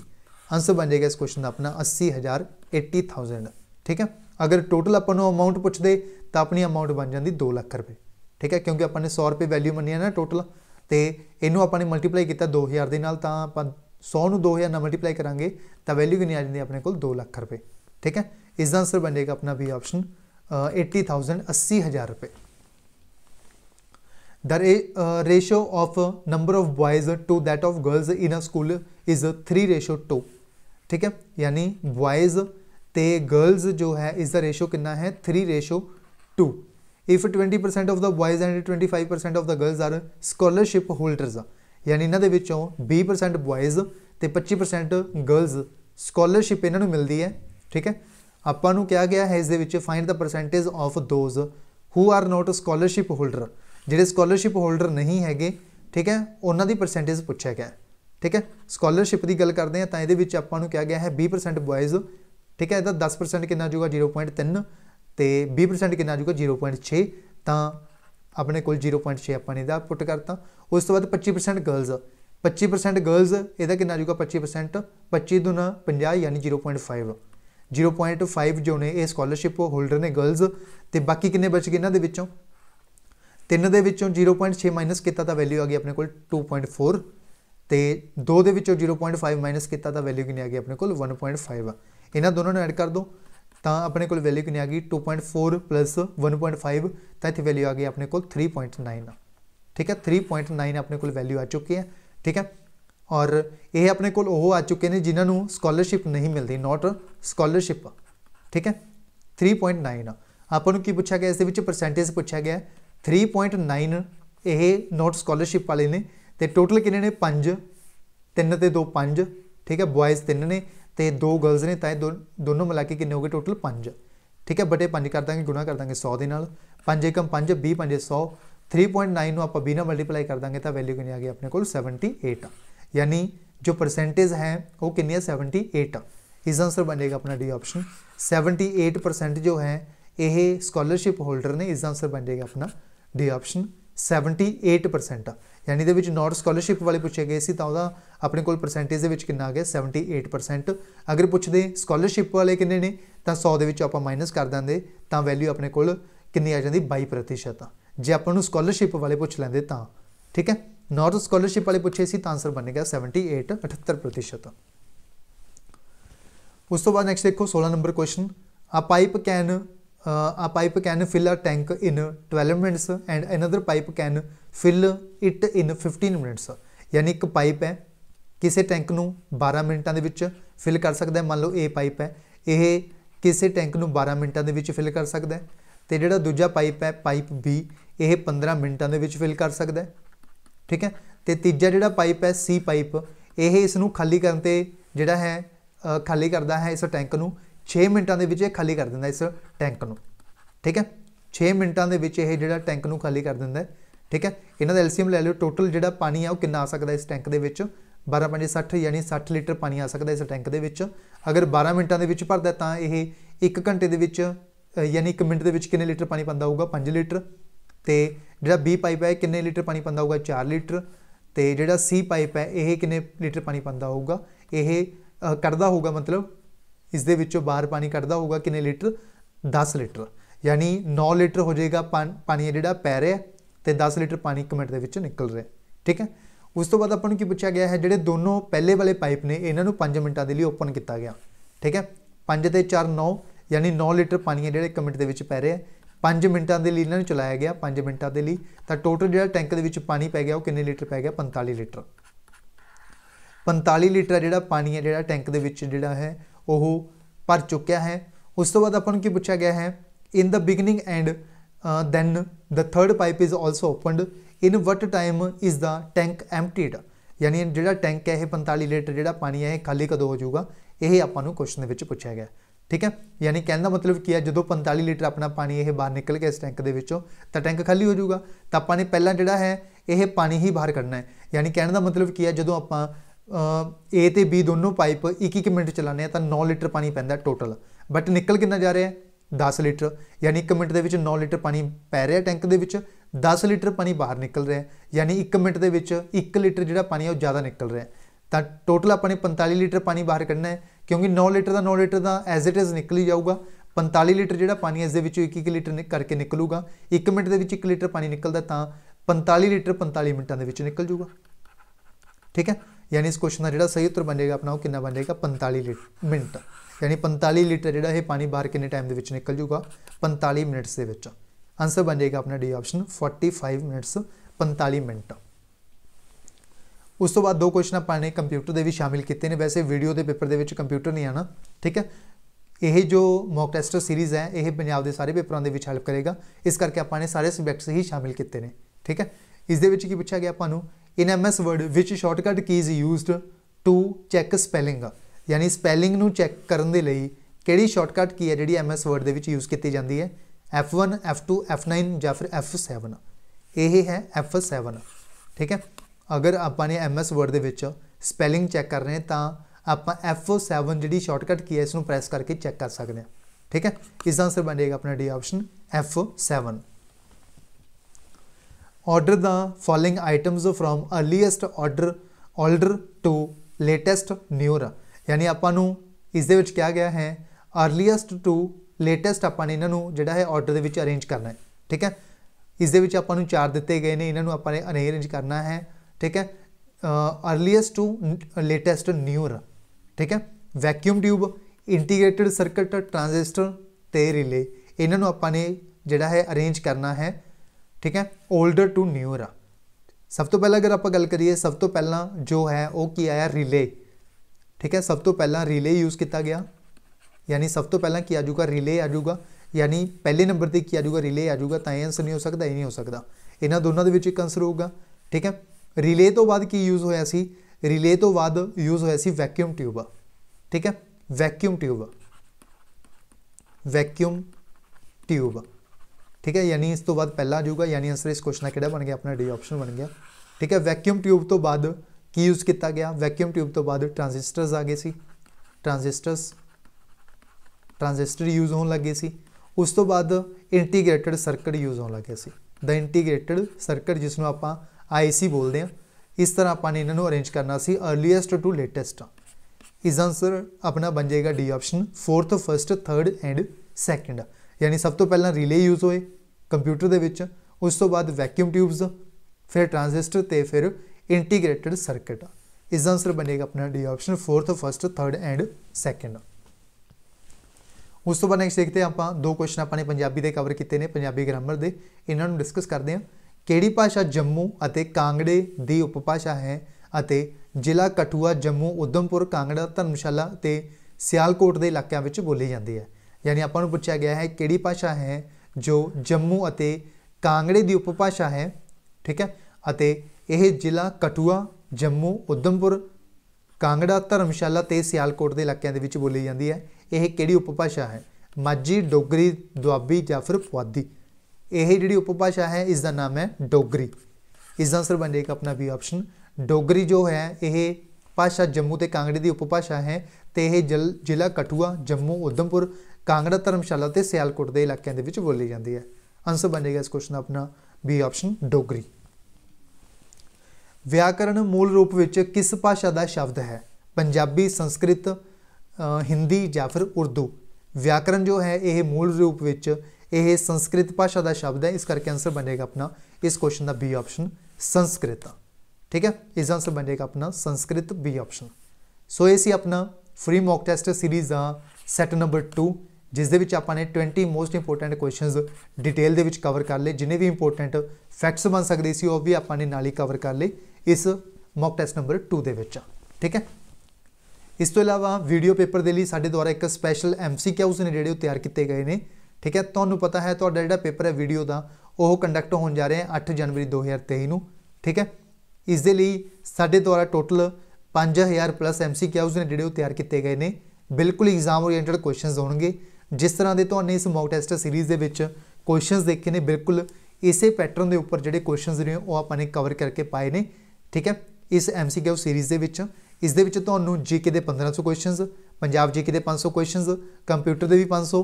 ਆਨਸਰ ਬਣ ਜਾਏਗਾ ਇਸ ਕੁਐਸਚਨ ਦਾ ਆਪਣਾ 80000 80000 ਠੀਕ ਹੈ ਅਗਰ ਟੋਟਲ ਆਪਾਂ ਨੂੰ ਅਮਾਉਂਟ ਪੁੱਛਦੇ ਤਾਂ ਆਪਣੀ ਅਮਾਉਂਟ ਬਣ ਜਾਂਦੀ 2 ਲੱਖ ਰੁਪਏ ਠੀਕ ਹੈ ਕਿਉਂਕਿ ਆਪਾਂ ਨੇ 100 ਰੁਪਏ ਵੈਲਿਊ ਮੰਨੀ ਹੈ ਨਾ ਟੋਟਲ ਤੇ ਇਹਨੂੰ ਆਪਾਂ ਨੇ ਮਲਟੀਪਲਾਈ ਕੀਤਾ 2000 ਦੇ ਨਾਲ ਤਾਂ ਆਪਾਂ 100 ਨੂੰ 2000 ਨਾਲ ਮਲਟੀਪਲਾਈ ਕਰਾਂਗੇ ਤਾਂ ਵੈਲਿਊ ਕਿੰਨੀ ਆ ਜਾਂਦੀ ਆਪਣੇ ਕੋਲ 2 ਲੱਖ ਰੁਪਏ ਠੀਕ ਹੈ ਇਸ ਦਾ ਆਨਸਰ ਜਾਏਗਾ ਆਪਣਾ ਵੀ ਆਪਸ਼ਨ 80000 80000 ਰੁਪਏ The ra uh, ratio of uh, number of boys to that of girls in a school is 3 ratio 2 ठीक है यानी बॉयज़ ते गर्ल्स जो है इसका रेशो कितना है three ratio two if 20% of the boys and 25% of the girls are scholarship holders ਯਾਨੀ ਇਹਨਾਂ ਦੇ ਵਿੱਚੋਂ 20% ਬॉयਜ਼ ਤੇ 25% ਗਰਲਸ ਸਕਾਲਰਸ਼ਿਪ ਇਹਨਾਂ ਨੂੰ ਮਿਲਦੀ ਹੈ ਠੀਕ ਹੈ ਆਪਾਂ ਨੂੰ ਕਿਹਾ ਗਿਆ ਹੈ ਇਸ ਦੇ ਵਿੱਚ find the percentage of those who are not scholarship holder ਜਿਹੜੇ ਸਕਾਲਰਸ਼ਿਪ ਹੋਲਡਰ ਨਹੀਂ ਹੈਗੇ ਠੀਕ ਹੈ ਉਹਨਾਂ ਦੀ ਪਰਸੈਂਟੇਜ ਪੁੱਛਿਆ ਗਿਆ ਠੀਕ ਹੈ ਸਕਾਲਰਸ਼ਿਪ ਦੀ ਗੱਲ ਕਰਦੇ ਆ ਤਾਂ ਇਹਦੇ ਵਿੱਚ ਆਪਾਂ ਨੂੰ ਕਿਹਾ ਗਿਆ ਹੈ 20% ਬॉयਜ਼ ਠੀਕ ਹੈ ਇਹਦਾ 10% ਕਿੰਨਾ ਜੂਗਾ 0.3 ਤੇ 20% ਕਿੰਨਾ ਜੂਗਾ 0.6 ਤਾਂ ਆਪਣੇ ਕੋਲ 0.6 ਆਪਾਂ ਇਹਦਾ ਪੁੱਟ ਕਰਤਾ ਉਸ ਤੋਂ ਬਾਅਦ 25% ਗਰਲਜ਼ 25% ਗਰਲਜ਼ ਇਹਦਾ ਕਿੰਨਾ ਜੂਗਾ 25% 25 ਦੁਨਾ 50 ਯਾਨੀ 0.5 0.5 ਜੋ ਨੇ ਇਹ ਸਕਾਲਰਸ਼ਿਪ ਹੋਲਡਰ ਨੇ ਗਰਲਜ਼ ਤੇ ਬਾਕੀ ਕਿੰਨੇ ਬਚ ਗਏ ਇਹਨਾਂ ਦੇ ਵਿੱਚੋਂ ਤਿੰਨ ਦੇ ਵਿੱਚੋਂ 0.6 ਮਾਈਨਸ ਕੀਤਾ ਤਾਂ ਵੈਲਿਊ ਆ ਗਈ ਆਪਣੇ ਕੋਲ 2.4 ਤੇ 2 ਦੇ ਵਿੱਚੋਂ 0.5 ਮਾਈਨਸ ਕੀਤਾ ਤਾਂ ਵੈਲਿਊ ਕਿੰਨੀ ਆ ਗਈ ਆਪਣੇ ਕੋਲ 1.5 ਇਹਨਾਂ ਦੋਨਾਂ ਨੂੰ ਐਡ ਕਰ ਦੋ ਤਾਂ ਆਪਣੇ ਕੋਲ ਵੈਲਿਊ ਕਿੰਨੀ ਆ ਗਈ 2.4 1.5 ਤਾਂ ਇੱਥੇ ਵੈਲਿਊ ਆ ਗਈ ਆਪਣੇ ਕੋਲ 3.9 ਠੀਕ ਹੈ 3.9 ਆਪਣੇ ਕੋਲ ਵੈਲਿਊ ਆ ਚੁੱਕੀ ਹੈ ਠੀਕ ਹੈ ਔਰ ਇਹ ਆਪਣੇ ਕੋਲ ਉਹ ਆ ਚੁੱਕੇ ਨੇ ਜਿਨ੍ਹਾਂ ਨੂੰ ਸਕਾਲਰਸ਼ਿਪ ਨਹੀਂ ਮਿਲਦੀ ਨਾਟ ਸਕਾਲਰਸ਼ਿਪ ਠੀਕ ਹੈ 3.9 ਆਪਾਂ ਨੂੰ ਕੀ ਪੁੱਛਿਆ ਗਿਆ ਇਸ ਦੇ ਵਿੱਚ ਪਰਸੈਂਟੇਜ ਪੁੱਛਿਆ ਗਿਆ 3.9 ਇਹ ਨੋਟ ਸਕਾਲਰਸ਼ਿਪ ਵਾਲੇ ਨੇ ਤੇ ਟੋਟਲ ਕਿੰਨੇ ਨੇ 5 3 ਤੇ 2 5 ਠੀਕ ਹੈ ਬॉयਜ਼ 3 ਨੇ ਤੇ 2 ਗਰਲਜ਼ ਨੇ ਤਾਂ ਇਹ ਦੋਨੋਂ ਮਿਲਾ ਕੇ ਕਿੰਨੇ ਹੋ ਗਏ ਟੋਟਲ 5 ਠੀਕ ਹੈ ਬਟੇ 5 ਕਰ ਦਾਂਗੇ ਗੁਣਾ ਕਰ ਦਾਂਗੇ 100 ਦੇ ਨਾਲ 5 1 5 20 5 100 3.9 ਨੂੰ ਆਪਾਂ ਬੀ ਨਾਲ ਮਲਟੀਪਲਾਈ ਕਰ ਦਾਂਗੇ ਤਾਂ ਵੈਲਿਊ ਕਿੰਨੀ ਆ ਗਈ ਆਪਣੇ ਕੋਲ 78 ਆ ਯਾਨੀ ਜੋ ਪਰਸੈਂਟੇਜ ਹੈ ਉਹ ਕਿੰਨੀ ਆ 78 ਇਸ ਆਨਸਰ ਬਣੇਗਾ ਆਪਣਾ ਡੀ ਆਪਸ਼ਨ 78% ਜੋ ਹੈ ਇਹ ਸਕਾਲਰਸ਼ਿਪ ਹੋਲਡਰ ਨੇ ਇਸ ਆਨਸਰ ਬਣ ਜਾਏਗਾ ਆਪਣਾ ਡੀ ਆਪਸ਼ਨ 78% ਆ ਯਾਨੀ ਦੇ ਵਿੱਚ ਨਾਟ ਸਕਾਲਰਸ਼ਿਪ ਵਾਲੇ ਪੁੱਛੇ ਗਏ ਸੀ ਤਾਂ ਉਹਦਾ ਆਪਣੇ ਕੋਲ ਪਰਸੈਂਟੇਜ ਦੇ ਵਿੱਚ ਕਿੰਨਾ ਆ ਗਿਆ 78% ਅਗਰ ਪੁੱਛਦੇ ਸਕਾਲਰਸ਼ਿਪ ਵਾਲੇ ਕਿੰਨੇ ਨੇ ਤਾਂ 100 ਦੇ ਵਿੱਚ ਆਪਾਂ ਮਾਈਨਸ ਕਰ ਦਾਂਦੇ ਤਾਂ ਵੈਲਿਊ ਆਪਣੇ ਕੋਲ ਕਿੰਨੀ ਆ ਜਾਂਦੀ 22% ਆ ਜੇ ਆਪਾਂ ਨੂੰ ਸਕਾਲਰਸ਼ਿਪ ਵਾਲੇ ਪੁੱਛ ਲੈਂਦੇ ਤਾਂ ਠੀਕ ਹੈ ਨਾਟ ਸਕਾਲਰਸ਼ਿਪ ਵਾਲੇ ਪੁੱਛੇ ਸੀ ਤਾਂ ਆਨਸਰ ਬਣੇਗਾ 78 78% ਉਸ ਤੋਂ ਬਾਅਦ ਨੈਕਸਟ ਦੇਖੋ 16 number question a pipe can uh, a pipe can fill a tank in 12 minutes and another pipe can fill it in 15 minutes ਯਾਨੀ ਇੱਕ ਪਾਈਪ ਹੈ ਕਿਸੇ ਟੈਂਕ ਨੂੰ 12 ਮਿੰਟਾਂ ਦੇ ਵਿੱਚ ਫਿਲ ਕਰ ਸਕਦਾ ਹੈ ਮੰਨ ਲਓ ਇਹ ਪਾਈਪ ਹੈ ਇਹ ਕਿਸੇ ਟੈਂਕ ਨੂੰ 12 ਮਿੰਟਾਂ ਦੇ ਵਿੱਚ ਫਿਲ ਕਰ ਸਕਦਾ ਹੈ ਤੇ ਜਿਹੜਾ ਦੂਜਾ ਪਾਈਪ ਹੈ ਪਾਈਪ B ਇਹ 15 ਮਿੰਟਾਂ ਦੇ ਵਿੱਚ ਫਿਲ ਕਰ ਸਕਦਾ ਹੈ ਠੀਕ ਹੈ ਤੇ ਤੀਜਾ ਜਿਹੜਾ ਪਾਈਪ ਹੈ C ਪਾਈਪ ਇਹ ਇਸ ਨੂੰ ਖਾਲੀ ਕਰਨ ਤੇ ਜਿਹੜਾ ਹੈ ਖਾਲੀ ਕਰਦਾ ਹੈ ਇਸ ਟੈਂਕ ਨੂੰ 6 ਮਿੰਟਾਂ ਦੇ ਵਿੱਚ ਇਹ ਖਾਲੀ ਕਰ ਦਿੰਦਾ ਇਸ ਟੈਂਕ ਨੂੰ ਠੀਕ ਹੈ 6 ਮਿੰਟਾਂ ਦੇ ਵਿੱਚ ਇਹ ਜਿਹੜਾ ਟੈਂਕ ਨੂੰ ਖਾਲੀ ਕਰ ਦਿੰਦਾ ਠੀਕ ਹੈ ਇਹਨਾਂ ਦਾ ਐਲਸੀਐਮ ਲੈ ਲਿਓ ਟੋਟਲ ਜਿਹੜਾ ਪਾਣੀ ਆ ਉਹ ਕਿੰਨਾ ਆ ਸਕਦਾ ਇਸ ਟੈਂਕ ਦੇ ਵਿੱਚ 12 5 60 ਯਾਨੀ 60 ਲੀਟਰ ਪਾਣੀ ਆ ਸਕਦਾ ਇਸ ਟੈਂਕ ਦੇ ਵਿੱਚ ਅਗਰ 12 ਮਿੰਟਾਂ ਦੇ ਵਿੱਚ ਭਰਦਾ ਤਾਂ ਇਹ 1 ਘੰਟੇ ਦੇ ਵਿੱਚ ਯਾਨੀ 1 ਮਿੰਟ ਦੇ ਵਿੱਚ ਕਿੰਨੇ ਲੀਟਰ ਪਾਣੀ ਪੰਦਾ ਹੋਊਗਾ 5 ਲੀਟਰ ਤੇ ਜਿਹੜਾ B ਪਾਈਪ ਹੈ ਕਿੰਨੇ ਲੀਟਰ ਪਾਣੀ ਪੰਦਾ ਹੋਊਗਾ 4 ਲੀਟਰ ਤੇ ਜਿਹੜਾ C ਪਾਈਪ ਹੈ ਇਹ ਕਿੰਨੇ ਲੀਟਰ ਪਾਣੀ ਪੰਦਾ ਹੋਊਗਾ ਇਹ ਕਰਦਾ ਹੋਊਗਾ ਮਤਲਬ ਇਸ ਦੇ ਵਿੱਚੋਂ ਬਾਹਰ ਪਾਣੀ ਕੱਢਦਾ ਹੋਊਗਾ ਕਿੰਨੇ ਲੀਟਰ 10 ਲੀਟਰ ਯਾਨੀ 9 ਲੀਟਰ ਹੋ ਜਾਏਗਾ ਪਾਣੀ ਜਿਹੜਾ ਪੈ ਰਿਹਾ ਤੇ 10 ਲੀਟਰ ਪਾਣੀ ਇੱਕ ਮਿੰਟ ਦੇ ਵਿੱਚੋਂ ਨਿਕਲ ਰਿਹਾ ਠੀਕ ਹੈ ਉਸ ਤੋਂ ਬਾਅਦ ਆਪਾਂ ਨੂੰ ਕੀ ਪੁੱਛਿਆ ਗਿਆ ਹੈ ਜਿਹੜੇ ਦੋਨੋਂ ਪਹਿਲੇ ਵਾਲੇ ਪਾਈਪ ਨੇ ਇਹਨਾਂ ਨੂੰ 5 ਮਿੰਟਾਂ ਦੇ ਲਈ ਓਪਨ ਕੀਤਾ ਗਿਆ ਠੀਕ ਹੈ 5 ਤੇ 4 9 ਯਾਨੀ 9 ਲੀਟਰ ਪਾਣੀ ਹੈ ਜਿਹੜੇ 1 ਮਿੰਟ ਦੇ ਵਿੱਚ ਪੈ ਰਿਹਾ 5 ਮਿੰਟਾਂ ਦੇ ਲਈ ਇਹਨਾਂ ਨੂੰ ਚਲਾਇਆ ਗਿਆ 5 ਮਿੰਟਾਂ ਦੇ ਲਈ ਤਾਂ ਟੋਟਲ ਜਿਹੜਾ ਟੈਂਕ ਦੇ ਵਿੱਚ ਪਾਣੀ ਪੈ ਗਿਆ ਉਹ ਕਿੰਨੇ ਲੀਟਰ ਪੈ ਗਿਆ 45 ਲੀਟਰ 45 ਲੀਟਰ ਜਿਹੜਾ ਪਾਣੀ ਹੈ ਜਿਹੜਾ ਟੈਂਕ ਦੇ ਵਿੱਚ ਜਿਹੜਾ ਹੈ ਉਹ ਭਰ ਚੁੱਕਿਆ ਹੈ ਉਸ ਤੋਂ ਬਾਅਦ ਆਪਾਂ ਨੂੰ ਕੀ ਪੁੱਛਿਆ ਗਿਆ ਹੈ in the beginning and then the third pipe is also opened in what time is the tank emptied ਯਾਨੀ ਜਿਹੜਾ ਟੈਂਕ ਹੈ ਇਹ 45 ਲੀਟਰ ਜਿਹੜਾ ਪਾਣੀ ਹੈ ਇਹ ਖਾਲੀ ਕਦੋਂ ਹੋ ਜਾਊਗਾ ਇਹ ਆਪਾਂ ਨੂੰ ਕੁਐਸਚਨ ਦੇ ਵਿੱਚ ਪੁੱਛਿਆ ਗਿਆ ਠੀਕ ਹੈ ਯਾਨੀ ਕਹਿਣ ਦਾ ਮਤਲਬ ਕੀ ਹੈ ਜਦੋਂ 45 ਲੀਟਰ ਆਪਣਾ ਪਾਣੀ ਇਹ ਬਾਹਰ ਨਿਕਲ ਕੇ ਇਸ ਟੈਂਕ ਦੇ ਵਿੱਚੋਂ ਤਾਂ ਟੈਂਕ ਖਾਲੀ ਹੋ ਜਾਊਗਾ ਤਾਂ ਆਪਾਂ ਨੇ ਪਹਿਲਾਂ ਜਿਹੜਾ ਹੈ ਇਹ ਪਾਣੀ ਹੀ ਬਾਹਰ ਕੱਢਣਾ ਹੈ ਯਾਨੀ ਕਹਿਣ ਦਾ ਮਤਲਬ ਕੀ ਹੈ ਜਦੋਂ ਆਪਾਂ A ਤੇ B ਦੋਨੋਂ ਪਾਈਪ 1-1 ਮਿੰਟ ਚਲਾਣੇ ਆ ਤਾਂ 9 ਲੀਟਰ ਪਾਣੀ ਪੈਂਦਾ ਟੋਟਲ ਬਟ ਨਿਕਲ ਕਿੰਨਾ ਜਾ ਰਿਹਾ ਹੈ 10 ਲੀਟਰ ਯਾਨੀ 1 ਮਿੰਟ ਦੇ ਵਿੱਚ 9 ਲੀਟਰ ਪਾਣੀ ਪੈ ਰਿਹਾ ਟੈਂਕ ਦੇ ਵਿੱਚ 10 ਲੀਟਰ ਪਾਣੀ ਬਾਹਰ ਨਿਕਲ ਰਿਹਾ ਯਾਨੀ 1 ਮਿੰਟ ਦੇ ਵਿੱਚ 1 ਲੀਟਰ ਜਿਹੜਾ ਪਾਣੀ ਹੈ ਉਹ ਜ਼ਿਆਦਾ ਨਿਕਲ ਰਿਹਾ ਤਾਂ ਟੋਟਲ ਆਪਣੇ 45 ਲੀਟਰ ਪਾਣੀ ਬਾਹਰ ਕੱਢਣਾ ਹੈ ਕਿਉਂਕਿ 9 ਲੀਟਰ ਦਾ 9 ਲੀਟਰ ਦਾ ਐਜ਼ ਇਟ ਇਜ਼ ਨਿਕਲ ਹੀ ਜਾਊਗਾ 45 ਲੀਟਰ ਜਿਹੜਾ ਪਾਣੀ ਇਸ ਦੇ ਵਿੱਚੋਂ 1-1 ਲੀਟਰ ਕਰਕੇ ਨਿਕਲੂਗਾ 1 ਮਿੰਟ ਦੇ ਵਿੱਚ 1 ਲੀਟਰ ਪਾਣੀ ਨਿਕਲਦਾ ਤਾਂ 45 ਲੀਟਰ 45 ਮਿੰਟਾਂ ਦੇ ਵਿੱਚ ਨਿਕਲ ਜਾਊਗਾ ਠੀਕ ਹੈ ਯਾਨੀ ਇਸ ਕੁਐਸਚਨ ਦਾ ਜਿਹੜਾ ਸਹੀ ਉੱਤਰ ਬਣੇਗਾ ਆਪਣਾ ਉਹ ਕਿੰਨਾ ਬਣੇਗਾ 45 ਮਿੰਟ ਯਾਨੀ 45 ਲੀਟਰ ਜਿਹੜਾ ਇਹ ਪਾਣੀ ਬਾਹਰ ਕਿੰਨੇ ਟਾਈਮ ਦੇ ਵਿੱਚ ਨਿਕਲ ਜੂਗਾ 45 ਮਿੰਟਸ ਦੇ ਵਿੱਚ ਆਨਸਰ ਬਣੇਗਾ ਆਪਣਾ ਡੀ ਆਪਸ਼ਨ 45 ਮਿੰਟਸ 45 ਮਿੰਟ ਉਸ ਤੋਂ ਬਾਅਦ ਦੋ ਕੁਐਸਚਨ ਆਪਾਂ ਨੇ ਕੰਪਿਊਟਰ ਦੇ ਵੀ ਸ਼ਾਮਿਲ ਕੀਤੇ ਨੇ ਵੈਸੇ ਵੀਡੀਓ ਦੇ ਪੇਪਰ ਦੇ ਵਿੱਚ ਕੰਪਿਊਟਰ ਨਹੀਂ ਆਣਾ ਠੀਕ ਹੈ ਇਹ ਜੋ ਮੌਕ ਟੈਸਟ ਸੀਰੀਜ਼ ਹੈ ਇਹ ਪੰਜਾਬ ਦੇ ਸਾਰੇ ਪੇਪਰਾਂ ਦੇ ਵਿੱਚ ਹੈਲਪ ਕਰੇਗਾ ਇਸ ਕਰਕੇ ਆਪਾਂ ਨੇ ਸਾਰੇ ਸਬਜੈਕਟਸ ਹੀ ਸ਼ਾਮਿਲ ਕੀਤੇ ਨੇ ਠੀਕ ਹੈ ਇਸ ਦੇ ਵਿੱਚ ਕੀ ਪੁੱਛਿਆ ਗਿਆ ਆਪਾਂ ਨੂੰ in MS Word which shortcut keys used to check spelling ਯਾਨੀ ਸਪੈਲਿੰਗ ਨੂੰ ਚੈੱਕ ਕਰਨ ਦੇ ਲਈ ਕਿਹੜੀ ਸ਼ਾਰਟਕਟ ਕੀ ਹੈ ਜਿਹੜੀ ਐਮਐਸ ਵਰਡ ਦੇ ਵਿੱਚ ਯੂਜ਼ ਕੀਤੀ ਜਾਂਦੀ ਹੈ F1 F2 F9 ਜਾਂ ਫਿਰ F7 ਇਹ ਹੈ F7 ਠੀਕ ਹੈ ਅਗਰ ਆਪਾਂ ਨੇ ਐਮਐਸ ਵਰਡ ਦੇ ਵਿੱਚ ਸਪੈਲਿੰਗ ਚੈੱਕ ਕਰ ਰਹੇ ਤਾਂ ਆਪਾਂ F7 ਜਿਹੜੀ ਸ਼ਾਰਟਕਟ ਕੀ ਹੈ ਇਸ ਨੂੰ ਪ੍ਰੈਸ ਕਰਕੇ ਚੈੱਕ ਕਰ ਸਕਦੇ ਹਾਂ ਠੀਕ ਹੈ ਇਸ ਦਾ ਆਨਸਰ ਬਣੇਗਾ ਆਪਣਾ D option F7 order the following items from earliest order order to latest newer ਯਾਨੀ ਆਪਾਂ ਨੂੰ ਇਸ ਦੇ ਵਿੱਚ ਕਿਹਾ ਗਿਆ ਹੈ earliest ਟੂ ਲੇਟੈਸਟ ਆਪਾਂ ਨੇ ਇਹਨਾਂ ਨੂੰ ਜਿਹੜਾ ਹੈ ਆਰਡਰ ਦੇ ਵਿੱਚ ਅਰੇਂਜ ਕਰਨਾ ਹੈ ਠੀਕ ਹੈ ਇਸ ਦੇ ਵਿੱਚ ਆਪਾਂ ਨੂੰ ਚਾਰ ਦਿੱਤੇ ਗਏ ਨੇ ਇਹਨਾਂ ਨੂੰ ਆਪਾਂ ਨੇ ਅਰੇਂਜ ਕਰਨਾ ਹੈ ਠੀਕ ਹੈ अर्लीस्ट ਟੂ ਲੇਟੈਸਟ ਨਿਊਰ ਠੀਕ ਹੈ vacuum tube integrated circuit transistor ਤੇ ਰਿਲੇ ਇਹਨਾਂ ਨੂੰ ਆਪਾਂ ਨੇ ਜਿਹੜਾ ਹੈ ਅਰੇਂਜ ਕਰਨਾ ਹੈ ਠੀਕ ਹੈ 올ਡਰ ਟੂ ਨਿਊਰ ਆ ਸਭ ਤੋਂ ਪਹਿਲਾਂ ਅਗਰ ਆਪਾਂ ਗੱਲ ਕਰੀਏ ਸਭ ਤੋਂ ਪਹਿਲਾਂ ਜੋ ਹੈ ਉਹ ਕੀ ਆਇਆ ਰਿਲੇ ਠੀਕ ਹੈ ਸਭ ਤੋਂ ਪਹਿਲਾਂ ਰਿਲੇ ਯੂਜ਼ ਕੀਤਾ ਗਿਆ ਯਾਨੀ ਸਭ ਤੋਂ ਪਹਿਲਾਂ ਕੀ ਆਜੂਗਾ ਰਿਲੇ ਆਜੂਗਾ ਯਾਨੀ ਪਹਿਲੇ ਨੰਬਰ ਤੇ ਕੀ ਆਜੂਗਾ ਰਿਲੇ ਆਜੂਗਾ ਤਾਂ ਇਹ ਆਨਸਰ ਨਹੀਂ ਹੋ ਸਕਦਾ ਇਹ ਨਹੀਂ ਹੋ ਸਕਦਾ ਇਹਨਾਂ ਦੋਨਾਂ ਦੇ ਵਿੱਚ ਇੱਕ ਆਨਸਰ ਹੋਊਗਾ ਠੀਕ ਹੈ ਰਿਲੇ ਤੋਂ ਬਾਅਦ ਕੀ ਯੂਜ਼ ਹੋਇਆ ਸੀ ਰਿਲੇ ਤੋਂ ਬਾਅਦ ਯੂਜ਼ ਹੋਇਆ ਸੀ ਵੈਕਿਊਮ ਟਿਊਬ ਠੀਕ ਹੈ ਵੈਕਿਊਮ ਟਿਊਬ ਵੈਕਿਊਮ ਟਿਊਬ ਠੀਕ ਹੈ ਯਾਨੀ ਇਸ ਤੋਂ ਬਾਅਦ ਪਹਿਲਾ ਆ ਜਾਊਗਾ ਯਾਨੀ ਆਨਸਰ ਇਸ ਕੁਐਸਚਨ ਦਾ ਕਿਹੜਾ ਬਣ ਗਿਆ ਆਪਣਾ ਡੀ ਆਪਸ਼ਨ ਬਣ ਗਿਆ ਠੀਕ ਹੈ ਵੈਕਿਊਮ ਟਿਊਬ ਤੋਂ ਬਾਅਦ ਕੀ ਯੂਜ਼ ਕੀਤਾ ਗਿਆ ਵੈਕਿਊਮ ਟਿਊਬ ਤੋਂ ਬਾਅਦ ਟ੍ਰਾਂਜ਼ਿਸਟਰਸ ਆ ਗਏ ਸੀ ਟ੍ਰਾਂਜ਼ਿਸਟਰਸ ਟ੍ਰਾਂਜ਼ਿਸਟਰ ਯੂਜ਼ ਹੋਣ ਲੱਗੇ ਸੀ ਉਸ ਤੋਂ ਬਾਅਦ ਇੰਟੀਗ੍ਰੇਟਿਡ ਸਰਕਟ ਯੂਜ਼ ਹੋਣ ਲੱਗੇ ਸੀ ਦ ਇੰਟੀਗ੍ਰੇਟਿਡ ਸਰਕਟ ਜਿਸ ਨੂੰ ਆਪਾਂ ਆਈਸੀ ਬੋਲਦੇ ਆ ਇਸ ਤਰ੍ਹਾਂ ਆਪਾਂ ਨੇ ਇਹਨਾਂ ਨੂੰ ਅਰੇਂਜ ਕਰਨਾ ਸੀ ਅਰਲੀਐਸਟ ਟੂ ਲੇਟੈਸਟ ਇਸ ਆਨਸਰ ਆਪਣਾ ਬਣ ਜਾਏਗਾ D option 4th 1st 3rd and 2nd ਯਾਨੀ ਸਭ ਤੋਂ ਪਹਿਲਾਂ ਰਿਲੇ ਯੂਜ਼ ਹੋਏ ਕੰਪਿਊਟਰ ਦੇ ਵਿੱਚ ਉਸ ਤੋਂ ਬਾਅਦ ਵੈਕਿਊਮ ਟਿਊਬਸ ਫਿਰ ਟ੍ਰਾਂਜ਼ਿਸਟਰ ਤੇ ਫਿਰ ਇੰਟੀਗ੍ਰੇਟਿਡ ਸਰਕਟ ਇਸ ਦਾ ਆਨਸਰ ਬਣੇਗਾ ਆਪਣਾ D option 4th first 3rd and 2nd ਉਸ ਤੋਂ ਬਾਅਦ ਨੈਕਸਟ ਦੇਖਦੇ ਆਪਾਂ ਦੋ ਕੁਐਸਚਨ ਆਪਾਂ ਨੇ ਪੰਜਾਬੀ ਦੇ ਕਵਰ ਕੀਤੇ ਨੇ ਪੰਜਾਬੀ ਗ੍ਰਾਮਰ ਦੇ ਇਹਨਾਂ ਨੂੰ ਡਿਸਕਸ ਕਰਦੇ ਹਾਂ ਕਿਹੜੀ ਭਾਸ਼ਾ ਜੰਮੂ ਅਤੇ ਕਾਂਗੜੇ ਦੀ ਉਪਭਾਸ਼ਾ ਹੈ ਅਤੇ ਜ਼ਿਲ੍ਹਾ ਕਠੂਆ ਜੰਮੂ ਉਦਮਪੁਰ ਕਾਂਗੜਾ ਧਰਮਸ਼ਾਲਾ ਤੇ ਸਿਆਲਕੋਟ ਦੇ ਇਲਾਕਿਆਂ ਵਿੱਚ ਬੋਲੀ ਜਾਂਦੀ ਹੈ ਯਾਨੀ ਆਪਾਂ ਨੂੰ ਪੁੱਛਿਆ ਗਿਆ ਹੈ ਕਿਹੜੀ ਭਾਸ਼ਾ ਹੈ ਜੋ ਜੰਮੂ ਅਤੇ ਕਾਂਗੜੇ ਦੀ ਉਪਭਾਸ਼ਾ ਹੈ ਠੀਕ ਹੈ ਅਤੇ ਇਹ ਜ਼ਿਲ੍ਹਾ ਕਟੂਆ ਜੰਮੂ ਉਦਮਪੁਰ ਕਾਂਗੜਾ ਧਰਮਸ਼ਾਲਾ ਤੇ ਸਿਆਲਕੋਟ ਦੇ ਇਲਾਕਿਆਂ ਦੇ ਵਿੱਚ ਬੋਲੀ ਜਾਂਦੀ ਹੈ ਇਹ ਕਿਹੜੀ ਉਪਭਾਸ਼ਾ ਹੈ ਮਾਝੀ ਡੋਗਰੀ ਦੁਆਬੀ ਜਾਂ ਫਿਰ ਪੁਆਧੀ ਇਹ ਜਿਹੜੀ ਉਪਭਾਸ਼ਾ ਹੈ ਇਸ ਦਾ ਨਾਮ ਹੈ ਡੋਗਰੀ ਇਸ ਦਾ ਆਨਸਰ ਬਣ ਜਾਏਗਾ ਆਪਣਾ ਵੀ ਆਪਸ਼ਨ ਡੋਗਰੀ ਜੋ ਹੈ ਇਹ ਭਾਸ਼ਾ ਜੰਮੂ ਤੇ ਕਾਂਗੜੇ ਦੀ ਉਪਭਾਸ਼ਾ ਹੈ ਤੇ ਇਹ ਜ਼ਿਲ੍ਹਾ ਕਟੂਆ ਜੰਮੂ ਉਦਮਪੁਰ ਕਾਂਗੜਾ ਧਰਮਸ਼ਾਲਾ ਤੇ ਸਿਆਲਕੋਟ ਦੇ ਇਲਾਕਿਆਂ ਦੇ ਵਿੱਚ ਬੋਲੀ ਜਾਂਦੀ ਹੈ ਆਨਸਰ ਬਣੇਗਾ ਇਸ ਕੁਐਸਚਨ ਆਪਣਾ ਬੀ ਆਪਸ਼ਨ ਡੋਗਰੀ ਵਿਆਕਰਣ ਮੂਲ ਰੂਪ ਵਿੱਚ ਕਿਸ ਭਾਸ਼ਾ ਦਾ ਸ਼ਬਦ ਹੈ ਪੰਜਾਬੀ ਸੰਸਕ੍ਰਿਤ ਹਿੰਦੀ ਜਾਂ ਫਿਰ ਉਰਦੂ ਵਿਆਕਰਣ ਜੋ ਹੈ ਇਹ ਮੂਲ ਰੂਪ ਵਿੱਚ ਇਹ ਸੰਸਕ੍ਰਿਤ ਭਾਸ਼ਾ ਦਾ ਸ਼ਬਦ ਹੈ ਇਸ ਕਰਕੇ ਆਨਸਰ ਬਣੇਗਾ ਆਪਣਾ ਇਸ ਕੁਐਸਚਨ ਦਾ ਬੀ ਆਪਸ਼ਨ ਸੰਸਕ੍ਰਿਤ ਠੀਕ ਹੈ ਇਸ ਆਨਸਰ ਬਣੇਗਾ ਆਪਣਾ ਸੰਸਕ੍ਰਿਤ ਬੀ ਆਪਸ਼ਨ ਸੋ ਇਹ ਸੀ ਆਪਣਾ ਫ੍ਰੀ ਮੌਕ ਟੈਸਟ ਸੀਰੀਜ਼ ਦਾ ਸੈਟ ਨੰਬਰ 2 ਜਿਸ ਦੇ ਵਿੱਚ ਆਪਾਂ ਨੇ 20 ਮੋਸਟ ਇੰਪੋਰਟੈਂਟ ਕੁਐਸਚਨਸ ਡਿਟੇਲ ਦੇ ਵਿੱਚ ਕਵਰ ਕਰ ਲਏ ਜਿੰਨੇ ਵੀ ਇੰਪੋਰਟੈਂਟ ਫੈਕਟਸ ਬਣ ਸਕਦੇ ਸੀ ਉਹ ਵੀ ਆਪਾਂ ਨੇ ਨਾਲ ਹੀ ਕਵਰ ਕਰ ਲਏ ਇਸ ਮੌਕ ਟੈਸਟ ਨੰਬਰ 2 ਦੇ ਵਿੱਚ ਠੀਕ ਹੈ ਇਸ ਤੋਂ ਇਲਾਵਾ ਵੀਡੀਓ ਪੇਪਰ ਦੇ ਲਈ ਸਾਡੇ ਦੁਆਰਾ ਇੱਕ ਸਪੈਸ਼ਲ ਐਮਸੀਕਿਊਸ ਨੇ ਜਿਹੜੇ ਉਹ ਤਿਆਰ ਕੀਤੇ ਗਏ ਨੇ ਠੀਕ ਹੈ ਤੁਹਾਨੂੰ ਪਤਾ ਹੈ ਤੁਹਾਡਾ ਜਿਹੜਾ ਪੇਪਰ ਹੈ ਵੀਡੀਓ ਦਾ ਉਹ ਕੰਡਕਟ ਹੋਣ ਜਾ ਰਿਹਾ ਹੈ 8 ਜਨਵਰੀ 2023 ਨੂੰ ਠੀਕ ਹੈ ਇਸ ਦੇ ਲਈ ਸਾਡੇ ਦੁਆਰਾ ਟੋਟਲ 5000 ਪਲੱਸ ਐਮਸੀਕਿਊਸ ਨੇ ਜਿਹੜੇ ਉਹ ਤਿਆਰ ਕੀਤੇ ਗਏ ਨੇ ਬਿਲਕੁਲ ਐਗਜ਼ਾਮ ਓਰੀਐਂਟਡ ਕੁਐਸਚਨਸ ਹੋਣਗੇ ਜਿਸ ਤਰ੍ਹਾਂ ਦੇ ਤੁਹਾਨੂੰ ਇਸ ਮੌਕ ਟੈਸਟ ਸੀਰੀਜ਼ ਦੇ ਵਿੱਚ ਕੁਐਸਚਨਸ ਦੇਖੇ ਨੇ ਬਿਲਕੁਲ ਇਸੇ ਪੈਟਰਨ ਦੇ ਉੱਪਰ ਜਿਹੜੇ ਕੁਐਸਚਨਸ ਨੇ ਉਹ ਆਪਾਂ ਨੇ ਕਵਰ ਕਰਕੇ ਪਾਏ ਨੇ ਠੀਕ ਹੈ ਇਸ ਐਮਸੀਕਿਊ ਸੀਰੀਜ਼ ਦੇ ਵਿੱਚ ਇਸ ਦੇ ਵਿੱਚ ਤੁਹਾਨੂੰ ਜੀਕੇ ਦੇ 1500 ਕੁਐਸਚਨਸ ਪੰਜਾਬ ਜੀਕੇ ਦੇ 500 ਕੁਐਸਚਨਸ ਕੰਪਿਊਟਰ ਦੇ ਵੀ 500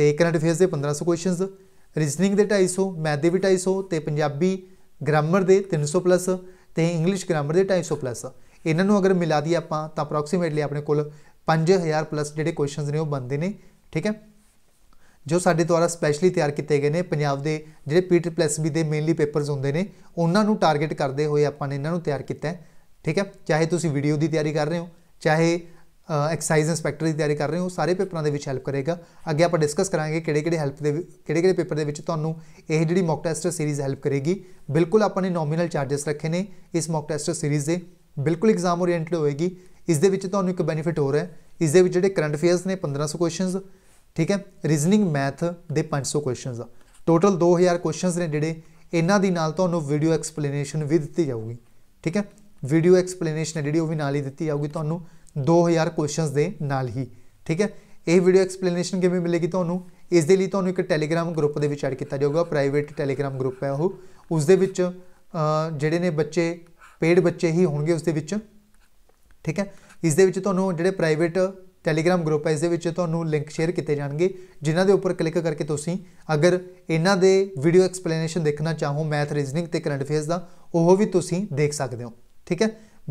ਤੇ ਕਰੰਟ ਅਫੇਅਰਸ ਦੇ 1500 ਕੁਐਸਚਨਸ ਰੀਜ਼ਨਿੰਗ ਦੇ 250 ਮੈਥ ਦੇ ਵੀ 250 ਤੇ ਪੰਜਾਬੀ ਗ੍ਰਾਮਰ ਦੇ 300 ਪਲੱਸ ਤੇ ਇੰਗਲਿਸ਼ ਗ੍ਰਾਮਰ ਦੇ 250 ਪਲੱਸ ਇਹਨਾਂ ਨੂੰ ਅਗਰ ਮਿਲਾ ਦਈਏ ਆਪਾਂ ਤਾਂ ਅਪਰੋਕਸੀਮੇਟਲੀ ਆਪਣੇ ਕੋਲ 5000 ਪਲੱਸ ਜਿਹੜੇ ਕੁਐਸਚਨਸ ਨੇ ਉਹ ਬਣਦੇ ਨੇ ਠੀਕ ਹੈ ਜੋ ਸਾਡੇ ਦੁਆਰਾ ਸਪੈਸ਼ਲੀ ਤਿਆਰ ਕੀਤੇ ਗਏ ਨੇ ਪੰਜਾਬ ਦੇ ਜਿਹੜੇ ਪੀਟਰ ਪਲੱਸ ਬੀ ਦੇ ਮੇਨਲੀ ਪੇਪਰਸ ਹੁੰਦੇ ਨੇ ਉਹਨਾਂ ਨੂੰ ਟਾਰਗੇਟ ਕਰਦੇ ਹੋਏ ਆਪਾਂ ਨੇ ਇਹਨਾਂ ਨੂੰ ਤਿਆਰ ਕੀਤਾ ਹੈ ਠੀਕ ਹੈ ਚਾਹੇ ਤੁਸੀਂ ਵੀਡੀਓ ਦੀ ਤਿਆਰੀ ਕਰ ਰਹੇ ਹੋ ਚਾਹੇ ਐਕਸਾਈਜ਼ ਇਨਸਪੈਕਟਰ ਦੀ ਤਿਆਰੀ ਕਰ ਰਹੇ ਹੋ ਸਾਰੇ ਪੇਪਰਾਂ ਦੇ ਵਿੱਚ ਹੈਲਪ ਕਰੇਗਾ ਅੱਗੇ ਆਪਾਂ ਡਿਸਕਸ ਕਰਾਂਗੇ ਕਿਹੜੇ ਕਿਹੜੇ ਹੈਲਪ ਦੇ ਕਿਹੜੇ ਕਿਹੜੇ ਪੇਪਰ ਦੇ ਵਿੱਚ ਤੁਹਾਨੂੰ ਇਹ ਜਿਹੜੀ ਮੌਕ ਟੈਸਟ ਸੀਰੀਜ਼ ਹੈਲਪ ਕਰੇਗੀ ਬਿਲਕੁਲ ਆਪਾਂ ਨੇ ਨੋਮੀਨਲ ਚਾਰजेस ਰੱਖੇ ਨੇ ਇਸ ਮੌਕ ਟੈਸਟ ਸੀਰੀਜ਼ ਦੇ ਬਿਲਕੁਲ ਐਗਜ਼ਾਮ ਓਰੀਐਂਟਡ ਹੋਏਗੀ ਇਸ ਦੇ ਵਿੱਚ ਤੁਹਾਨੂੰ ਇੱਕ ਬੈਨੀਫਿਟ ਰਿਹਾ ਹੈ ਇਸ ਦੇ ਵਿੱਚ ਜਿਹੜੇ ਕਰੰਟ ਅਫੇਅਰਸ ਨੇ 1500 ਕੁਐਸਚਨਸ ਠੀਕ ਹੈ ਰੀਜ਼ਨਿੰਗ ਮੈਥ ਦੇ 500 ਕੁਐਸਚਨਸ ਦਾ ਟੋਟਲ 2000 ਕੁਐਸਚਨਸ ਨੇ ਜਿਹੜੇ ਇਹਨਾਂ ਦੀ ਨਾਲ ਤੁਹਾਨੂੰ ਵੀਡੀਓ ਐਕਸਪਲੇਨੇਸ਼ਨ ਵੀ ਦਿੱਤੀ ਜਾਊਗੀ ਠੀਕ ਹੈ ਵੀਡੀਓ ਐਕਸਪਲੇਨੇਸ਼ਨ ਜਿਹੜੀ ਉਹ ਵੀ ਨਾਲ ਹੀ ਦਿੱਤੀ ਜਾਊਗੀ ਤੁਹਾਨੂੰ 2000 ਕੁਐਸਚਨਸ ਦੇ ਨਾਲ ਹੀ ਠੀਕ ਹੈ ਇਹ ਵੀਡੀਓ ਐਕਸਪਲੇਨੇਸ਼ਨ ਕਿਵੇਂ ਮਿਲੇਗੀ ਤੁਹਾਨੂੰ ਇਸ ਦੇ ਲਈ ਤੁਹਾਨੂੰ ਇੱਕ ਟੈਲੀਗ੍ਰam ਗਰੁੱਪ ਦੇ ਵਿੱਚ ਐਡ ਕੀਤਾ ਜਾਊਗਾ ਪ੍ਰਾਈਵੇਟ ਟੈਲੀਗ੍ਰam ਗਰੁੱਪ ਹੈ ਉਹ ਉਸ ਦੇ ਵਿੱਚ ਜਿਹੜੇ ਨੇ ਬੱਚੇ ਪੇਡ ਬੱਚੇ ਹੀ ਹੋਣਗੇ ਉਸ ਦੇ ਵਿੱਚ ਠੀਕ ਹੈ ਇਸ ਦੇ ਵਿੱਚ ਤੁਹਾਨੂੰ ਜਿਹੜੇ ਪ੍ਰਾਈਵੇਟ ਟੈਲੀਗ੍ਰam ਗਰੁੱਪ ਹੈ ਇਸ ਦੇ ਵਿੱਚ ਤੁਹਾਨੂੰ ਲਿੰਕ ਸ਼ੇਅਰ ਕੀਤੇ ਜਾਣਗੇ ਜਿਨ੍ਹਾਂ ਦੇ ਉੱਪਰ ਕਲਿੱਕ ਕਰਕੇ ਤੁਸੀਂ ਅਗਰ ਇਹਨਾਂ ਦੇ ਵੀਡੀਓ ਐਕਸਪਲੇਨੇਸ਼ਨ ਦੇਖਣਾ ਚਾਹੋ ਮੈਥ ਰੀਜ਼ਨਿੰਗ ਤੇ ਕਰੰਟ ਅਫੇਅਰਸ ਦਾ ਉਹ ਵੀ ਤੁਸੀਂ ਦੇਖ ਸਕਦੇ ਹੋ ਠੀਕ ਹੈ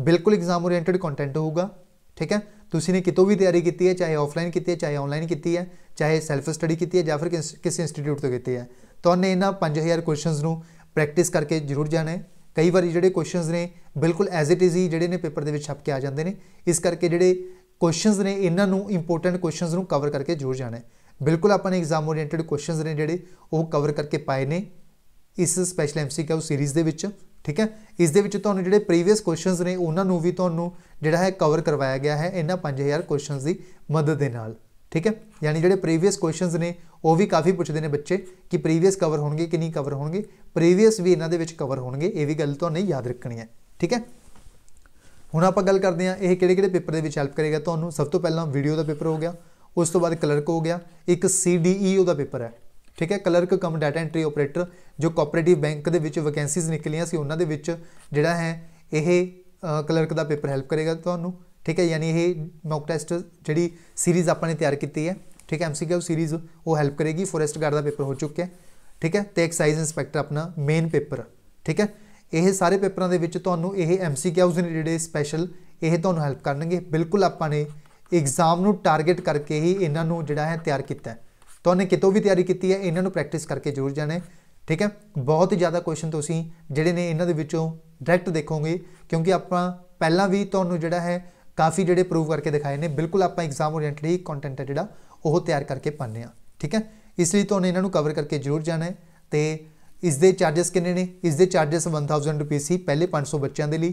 ਬਿਲਕੁਲ ਐਗਜ਼ਾਮ ਓਰੀਐਂਟਡ ਕੰਟੈਂਟ ਹੋਊਗਾ ਠੀਕ ਹੈ ਤੁਸੀਂ ਨੇ ਕਿਤੋਂ ਵੀ ਤਿਆਰੀ ਕੀਤੀ ਹੈ ਚਾਹੇ ਆਫਲਾਈਨ ਕੀਤੀ ਹੈ ਚਾਹੇ ਆਨਲਾਈਨ ਕੀਤੀ ਹੈ ਚਾਹੇ ਸੈਲਫ ਸਟੱਡੀ ਕੀਤੀ ਹੈ ਜਾਂ ਫਿਰ ਕਿਸੇ ਇੰਸਟੀਚਿਊਟ ਤੋਂ ਕੀਤੀ ਹੈ ਤੁਹਾਨੂੰ ਇਹਨਾਂ 5000 ਕੁਐਸਚਨਸ ਨੂੰ ਪ੍ਰੈਕਟਿਸ ਕਰਕੇ ਜ਼ਰੂਰ ਜਾਣਾ ਹੈ ਕਈ ਵਾਰੀ ਜਿਹੜੇ ਕੁਐਸਚਨਸ ਨੇ ਬਿਲਕੁਲ ਐਜ਼ ਇਟ ਇਜ਼ ਹੀ ਜਿਹੜੇ ਨੇ ਪੇਪਰ ਦੇ ਵਿੱਚ ਛਪ ਕੇ ਆ ਜਾਂਦੇ ਨੇ ਇਸ ਕਰਕੇ ਜਿਹੜੇ ਕੁਐਸਚਨਸ ਨੇ ਇਹਨਾਂ ਨੂੰ ਇੰਪੋਰਟੈਂਟ ਕੁਐਸਚਨਸ ਨੂੰ ਕਵਰ ਕਰਕੇ ਜ਼ਰੂਰ ਜਾਣਾ ਹੈ ਬਿਲਕੁਲ ਆਪਾਂ ਨੇ ਐਗਜ਼ਾਮ ਓਰੀਐਂਟਡ ਕੁਐਸਚਨਸ ਨੇ ਜਿਹੜੇ ਉਹ ਕਵਰ ਕਰਕੇ ਪਾਏ ਨੇ ਇਸ ਸਪੈਸ਼ਲ ਐਮਸੀਕਿਊ ਸੀਰੀਜ਼ ਦੇ ਵਿੱਚ ਠੀਕ ਹੈ ਇਸ ਦੇ ਵਿੱਚ ਤੁਹਾਨੂੰ ਜਿਹੜੇ ਪ੍ਰੀਵੀਅਸ ਕੁਐਸਚਨਸ ਨੇ ਉਹਨਾਂ ਨੂੰ ਵੀ ਤੁਹਾਨੂੰ ਜਿਹੜਾ ਹੈ ਕਵਰ ਕਰਵਾਇਆ ਗਿਆ ਹੈ ਇਹਨਾਂ 5000 ਕੁਐਸਚਨਸ ਦੀ ਮਦਦ ਦੇ ਨਾਲ ਠੀਕ ਹੈ ਯਾਨੀ ਜਿਹੜੇ ਪ੍ਰੀਵੀਅਸ ਕੁਐਸਚਨਸ ਨੇ ਉਹ ਵੀ ਕਾਫੀ ਪੁੱਛਦੇ ਨੇ ਬੱਚੇ ਕਿ ਪ੍ਰੀਵੀਅਸ ਕਵਰ ਹੋਣਗੇ ਕਿ ਨਹੀਂ ਕਵਰ ਹੋਣਗੇ ਪ੍ਰੀਵੀਅਸ ਵੀ ਇਹਨਾਂ ਦੇ ਵਿੱਚ ਕਵਰ ਹੋਣਗੇ ਇਹ ਵੀ ਗੱਲ ਤੁਹਾਨੂੰ ਯਾਦ ਰੱਖਣੀ ਹੈ ਠੀਕ ਹੈ ਹੁਣ ਆਪਾਂ ਗੱਲ ਕਰਦੇ ਹਾਂ ਇਹ ਕਿਹੜੇ ਕਿਹੜੇ ਪੇਪਰ ਦੇ ਵਿੱਚ ਹੈਲਪ ਕਰੇਗਾ ਤੁਹਾਨੂੰ ਸਭ ਤੋਂ ਪਹਿਲਾਂ ਵੀਡੀਓ ਦਾ ਪੇਪਰ ਹੋ ਗਿਆ ਉਸ ਤੋਂ ਬਾਅਦ ਕਲਰਕ ਹੋ ਗਿਆ ਇੱਕ ਸੀਡੀਈ ਉਹਦਾ ਪੇਪਰ ਹੈ ਠੀਕ ਹੈ clerk cum data entry operator ਜੋ ਕੋਆਪਰੇਟਿਵ ਬੈਂਕ ਦੇ ਵਿੱਚ ਵੈਕੈਂਸੀਜ਼ ਨਿਕਲੀਆਂ ਸੀ ਉਹਨਾਂ ਦੇ ਵਿੱਚ ਜਿਹੜਾ ਹੈ ਇਹ ਕਲਰਕ ਦਾ ਪੇਪਰ ਹੈਲਪ ਕਰੇਗਾ ਤੁਹਾਨੂੰ ਠੀਕ ਹੈ ਯਾਨੀ ਇਹ ਮੌਕ ਟੈਸਟ ਜਿਹੜੀ ਸੀਰੀਜ਼ ਆਪਾਂ ਨੇ ਤਿਆਰ ਕੀਤੀ ਹੈ ਠੀਕ ਹੈ ਐਮਸੀਕਿਊ ਸੀਰੀਜ਼ ਉਹ ਹੈਲਪ ਕਰੇਗੀ ਫੋਰੈਸਟ ਗਾਰਡ ਦਾ ਪੇਪਰ ਹੋ ਚੁੱਕਿਆ ਠੀਕ ਹੈ ਤੇ ਐਕਸਾਈਜ਼ ਇਨਸਪੈਕਟਰ ਆਪਣਾ ਮੇਨ ਪੇਪਰ ਠੀਕ ਹੈ ਇਹ ਸਾਰੇ ਪੇਪਰਾਂ ਦੇ ਵਿੱਚ ਤੁਹਾਨੂੰ ਇਹ ਐਮਸੀਕਿਊਜ਼ ਨੇ ਜਿਹੜੇ ਸਪੈਸ਼ਲ ਇਹ ਤੁਹਾਨੂੰ ਹੈਲਪ ਕਰਨਗੇ ਬਿਲਕੁਲ ਆਪਾਂ ਨੇ ਐਗਜ਼ਾਮ ਨੂੰ ਟਾਰਗੇਟ ਕਰਕੇ ਹੀ ਇਹਨਾਂ ਨੂੰ ਜਿਹੜਾ ਹੈ ਤਿਆਰ ਕੀਤਾ ਹੈ ਤੁਹਾਨੂੰ ਕਿਤੋਂ ਵੀ ਤਿਆਰੀ ਕੀਤੀ ਹੈ ਇਹਨਾਂ ਨੂੰ ਪ੍ਰੈਕਟਿਸ ਕਰਕੇ ਜ਼ਰੂਰ ਜਾਣੇ ਠੀਕ ਹੈ ਬਹੁਤ ਹੀ ਜ਼ਿਆਦਾ ਕੁਐਸਚਨ ਤੁਸੀਂ ਜਿਹੜੇ ਨੇ ਇਹਨਾਂ ਦੇ ਵਿੱਚੋਂ ਡਾਇਰੈਕਟ ਦੇਖੋਗੇ ਕਿਉਂਕਿ ਆਪਾਂ ਪਹਿਲਾਂ ਵੀ ਤੁਹਾਨੂੰ ਜਿਹੜਾ ਹੈ ਕਾਫੀ ਜਿਹੜੇ ਪ੍ਰੂਵ ਕਰਕੇ ਦਿਖਾਏ ਨੇ ਬਿਲਕੁਲ ਆਪਾਂ ਐਗਜ਼ਾਮ ਓਰੀਐਂਟਡ ਹੀ ਕੰਟੈਂਟ ਹੈ ਜਿਹੜਾ ਉਹ ਤਿਆਰ ਕਰਕੇ ਪਾਣੇ ਆ ਠੀਕ ਹੈ ਇਸ ਲਈ ਤੁਹਾਨੂੰ ਇਹਨਾਂ ਨੂੰ ਕਵਰ ਕਰਕੇ ਜ਼ਰੂਰ ਜਾਣਾ ਹੈ ਤੇ ਇਸ ਦੇ ਚਾਰजेस ਕਿੰਨੇ ਨੇ ਇਸ ਦੇ ਚਾਰजेस 1000 ਰੁਪਏ ਸੀ ਪਹਿਲੇ 500 ਬੱਚਿਆਂ ਦੇ ਲਈ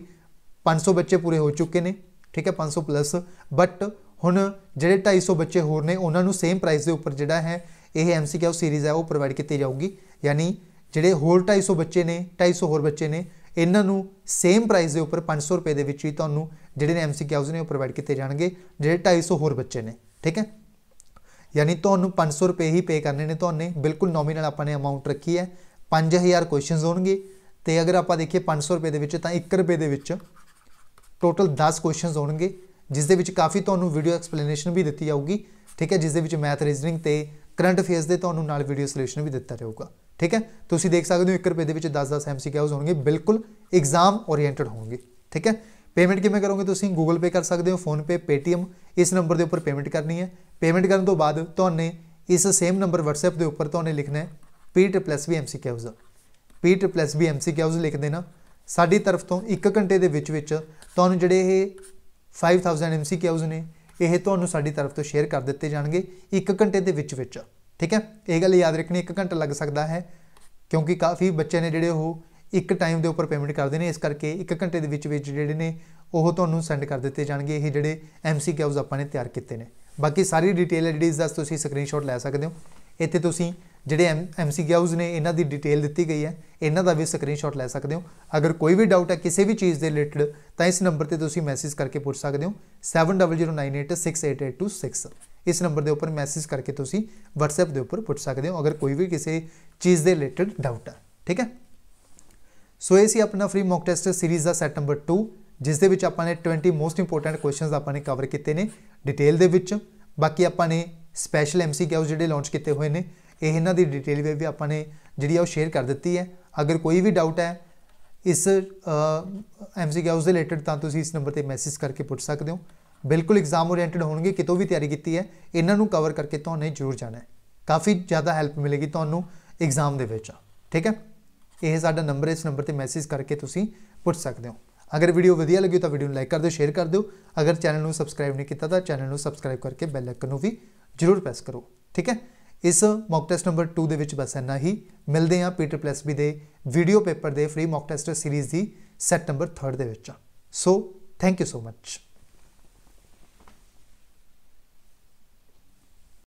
500 ਬੱਚੇ ਪੂਰੇ ਹੋ ਚੁੱਕੇ ਨੇ ਠੀਕ ਹੈ 500 ਪਲੱਸ ਬਟ ਹੁਣ ਜਿਹੜੇ 250 ਬੱਚੇ ਹੋਰ ਨੇ ਉਹਨਾਂ ਨੂੰ ਸੇਮ ਪ੍ਰਾਈਸ ਦੇ ਉੱਪਰ ਜਿਹੜਾ ਹੈ ਇਹ ਐਮਸੀਕਿਊ ਸੀਰੀਜ਼ ਹੈ ਉਹ ਪ੍ਰੋਵਾਈਡ ਕੀਤੀ ਜਾਊਗੀ ਯਾਨੀ ਜਿਹੜੇ ਹੋਰ 250 ਬੱਚੇ ਨੇ 250 ਹੋਰ ਬੱਚੇ ਨੇ ਇਹਨਾਂ ਨੂੰ ਸੇਮ ਪ੍ਰਾਈਸ ਦੇ ਉੱਪਰ 500 ਰੁਪਏ ਦੇ ਵਿੱਚ ਹੀ ਤੁਹਾਨੂੰ ਜਿਹੜੇ ਨੇ ਐਮਸੀਕਿਊਜ਼ ਨੇ ਉਹ ਪ੍ਰੋਵਾਈਡ ਕੀਤੇ ਜਾਣਗੇ ਜਿਹੜੇ 250 ਹੋਰ ਬੱਚੇ ਨੇ ਠੀਕ ਹੈ ਯਾਨੀ ਤੁਹਾਨੂੰ 500 ਰੁਪਏ ਹੀ ਪੇ ਕਰਨੇ ਨੇ ਤੁਹਾਨੂੰ ਬਿਲਕੁਲ ਨੋਮੀਨਲ ਆਪਾਂ ਨੇ ਅਮਾਉਂਟ ਰੱਖੀ ਹੈ 5000 ਕੁਐਸਚਨਸ ਹੋਣਗੇ ਤੇ ਅਗਰ ਆਪਾਂ ਦੇਖੀਏ 500 ਰੁਪਏ ਦੇ ਵਿੱਚ ਤਾਂ 1 ਰੁਪਏ ਦੇ ਵਿੱਚ ਟੋਟਲ 10 ਕੁਐਸਚਨਸ ਹੋਣਗੇ ਜਿਸ ਦੇ ਵਿੱਚ ਕਾਫੀ ਤੁਹਾਨੂੰ ਵੀਡੀਓ ਐਕਸਪਲੇਨੇਸ਼ਨ ਵੀ ਦਿੱਤੀ ਜਾਊਗੀ ਠੀਕ ਹੈ ਜਿਸ ਦੇ ਵਿੱਚ ਮੈਥ ਰੀਜ਼ਨਿੰਗ ਤੇ ਕਰੰਟ ਅਫੇਅਰਸ ਦੇ ਤੁਹਾਨੂੰ ਨਾਲ ਵੀਡੀਓ ਸੋਲੂਸ਼ਨ ਵੀ ਦਿੱਤਾ ਜਾਊਗਾ ਠੀਕ ਹੈ ਤੁਸੀਂ ਦੇਖ ਸਕਦੇ ਹੋ 1 ਰੁਪਏ ਦੇ ਵਿੱਚ 10-10 ਐਮਸੀਕਿਊਜ਼ ਹੋਣਗੇ ਬਿਲਕੁਲ ਐਗਜ਼ਾਮ ਓਰੀਐਂਟਡ ਹੋਣਗੇ ਠੀਕ ਹੈ ਪੇਮੈਂਟ ਕਿਵੇਂ ਕਰੋਗੇ ਤੁਸੀਂ Google Pay ਕਰ ਸਕਦੇ ਹੋ ਫੋਨ ਪੇ Paytm ਇਸ ਨੰਬਰ ਦੇ ਉੱਪਰ ਪੇਮੈਂਟ ਕਰਨੀ ਹੈ ਪੇਮੈਂਟ ਕਰਨ ਤੋਂ ਬਾਅਦ ਤੁਹਾਨੂੰ ਇਸ ਸੇਮ ਨੰਬਰ WhatsApp ਦੇ ਉੱਪਰ ਤੁਹਾਨੂੰ ਲਿਖਣਾ ਹੈ P+V MCQs P+V MCQs ਲਿਖ ਦੇਣਾ ਸਾਡੀ ਤਰਫ ਤੋਂ 1 ਘੰਟੇ ਦੇ ਵਿੱਚ ਵਿੱਚ ਤੁਹਾਨੂੰ ਜਿਹੜੇ ਇਹ 5000 MCQs ਨੇ ਇਹ ਤੁਹਾਨੂੰ ਸਾਡੀ ਤਰਫ ਤੋਂ ਸ਼ੇਅਰ ਕਰ ਦਿੱਤੇ ਜਾਣਗੇ 1 ਘੰਟੇ ਦੇ ਵਿੱਚ ਵਿੱਚ ਠੀਕ ਹੈ ਇਹ ਗੱਲ ਯਾਦ ਰੱਖਣੀ 1 ਘੰਟਾ ਲੱਗ ਸਕਦਾ ਹੈ ਕਿਉਂਕਿ ਕਾਫੀ ਬੱਚੇ ਨੇ ਜਿਹੜੇ ਉਹ ਇੱਕ ਟਾਈਮ ਦੇ ਉੱਪਰ ਪੇਮੈਂਟ ਕਰਦੇ ਨੇ ਇਸ ਕਰਕੇ 1 ਘੰਟੇ ਦੇ ਵਿੱਚ ਵਿੱਚ ਜਿਹੜੇ ਨੇ ਉਹ ਤੁਹਾਨੂੰ ਸੈਂਡ ਕਰ ਦਿੱਤੇ ਜਾਣਗੇ ਇਹ ਜਿਹੜੇ ਐਮਸੀਕਿਊਜ਼ ਆਪਾਂ ਨੇ ਤਿਆਰ ਕੀਤੇ ਨੇ ਬਾਕੀ ਸਾਰੀ ਡਿਟੇਲ ਹੈ ਜਿਹੜੀ ਇਸ ਦਾ ਤੁਸੀਂ ਸਕਰੀਨਸ਼ਾਟ ਲੈ ਸਕਦੇ ਹੋ ਇੱਥੇ ਤੁਸੀਂ ਜਿਹੜੇ ਐਮਸੀਕਿਊਜ਼ ਨੇ ਇਹਨਾਂ ਦੀ ਡਿਟੇਲ ਦਿੱਤੀ ਗਈ ਹੈ ਇਹਨਾਂ ਦਾ ਵੀ ਸਕਰੀਨਸ਼ਾਟ ਲੈ ਸਕਦੇ ਹੋ ਅਗਰ ਕੋਈ ਵੀ ਡਾਊਟ ਹੈ ਕਿਸੇ ਵੀ ਚੀਜ਼ ਦੇ ਰਿਲੇਟਡ ਤਾਂ ਇਸ ਨੰਬਰ ਤੇ ਤੁਸੀਂ ਮੈਸੇਜ ਕਰਕੇ ਪੁੱਛ ਸਕਦੇ ਹੋ 7009868826 ਇਸ ਨੰਬਰ ਦੇ ਉੱਪਰ ਮੈਸੇਜ ਕਰਕੇ ਤੁਸੀਂ WhatsApp ਦੇ ਉੱਪਰ ਪੁੱਛ ਸਕਦੇ ਹੋ ਅਗਰ ਕੋਈ ਵੀ ਕਿਸੇ ਚੀਜ਼ ਦੇ ਰਿਲੇਟਡ ਡਾਊਟ ਆ ਠੀਕ ਹੈ ਸੋ ਇਹ ਸੀ ਆਪਣਾ ਫ੍ਰੀ ਮੌਕ ਟੈਸਟ ਸੀਰੀਜ਼ ਦਾ ਸੈਟ ਨੰਬਰ 2 ਜਿਸ ਦੇ ਵਿੱਚ ਆਪਾਂ ਨੇ 20 ਮੋਸਟ ਇੰਪੋਰਟੈਂਟ ਕੁਐਸਚਨਸ ਆਪਾਂ ਨੇ ਕਵਰ ਕੀਤੇ ਨੇ ਡਿਟੇਲ ਦੇ ਵਿੱਚ ਬਾਕੀ ਆਪਾਂ ਨੇ ਸਪੈਸ਼ਲ ਐਮਸੀਕਿਊਜ਼ ਜਿਹੜੇ ਲਾਂਚ ਕੀਤੇ ਹੋਏ ਨੇ ਇਹ ਇਹਨਾਂ ਦੀ ਡਿਟੇਲ ਵੀ ਆਪਾਂ ਨੇ ਜਿਹੜੀ ਆ ਉਹ ਸ਼ੇਅਰ ਕਰ ਦਿੱਤੀ ਹੈ ਅਗਰ ਕੋਈ ਵੀ ਡਾਊਟ ਹੈ ਇਸ ਐਮਸੀਕਿਊਜ਼ ਦੇ ਰਿਲੇਟਡ ਤਾਂ ਤੁਸੀਂ ਇਸ ਨੰਬਰ ਤੇ ਮੈਸੇਜ ਕਰਕੇ ਪੁੱਛ ਸਕਦੇ ਹੋ ਬਿਲਕੁਲ ਐਗਜ਼ਾਮ ਓਰੀਐਂਟਡ ਹੋਣਗੇ ਕਿਤੋਂ ਵੀ ਤਿਆਰੀ ਕੀਤੀ ਹੈ ਇਹਨਾਂ ਨੂੰ ਕਵਰ ਕਰਕੇ ਤੁਹਾਨੂੰ ਜ਼ਰੂਰ ਜਾਣਾ ਹੈ ਕਾਫੀ ਜ਼ਿਆਦਾ ਹੈਲਪ ਮਿਲੇਗੀ ਤੁਹਾਨੂੰ ਐਗਜ਼ਾਮ ਦੇ ਵਿੱਚ ਠੀਕ ਹੈ ਇਹ ਸਾਡਾ ਨੰਬਰ ਇਸ ਨੰਬਰ ਤੇ ਮੈਸੇਜ ਕਰਕੇ ਤੁਸੀਂ ਪੁੱਛ ਸਕਦੇ ਹੋ ਅਗਰ ਵੀਡੀਓ ਵਧੀਆ ਲੱਗੀ ਤਾਂ ਵੀਡੀਓ ਨੂੰ ਲਾਈਕ ਕਰ ਦਿਓ ਸ਼ੇਅਰ ਕਰ ਦਿਓ ਅਗਰ ਚੈਨਲ ਨੂੰ ਸਬਸਕ੍ਰਾਈਬ ਨਹੀਂ ਕੀਤਾ ਤਾਂ ਚੈਨਲ ਨੂੰ ਸਬਸਕ੍ਰਾਈਬ ਕਰਕੇ ਬੈਲ ਆਈਕਨ ਨੂੰ ਵੀ ਜ਼ਰੂਰ ਪ੍ਰੈਸ ਕਰੋ ਠੀਕ ਹੈ ਇਸ ਮੌਕ ਟੈਸਟ ਨੰਬਰ 2 ਦੇ ਵਿੱਚ ਬਸ ਇੰਨਾ ਹੀ ਮਿਲਦੇ ਹਾਂ ਪੀਟਰ ਪਲੱਸ ਵੀ ਦੇ ਵੀਡੀਓ ਪੇਪਰ ਦੇ ਫ੍ਰੀ ਮੌਕ ਟੈਸਟ ਸੀਰੀਜ਼ ਦੀ ਸੈਟ ਨੰਬਰ 3 ਦੇ ਵਿੱਚ so thank you so much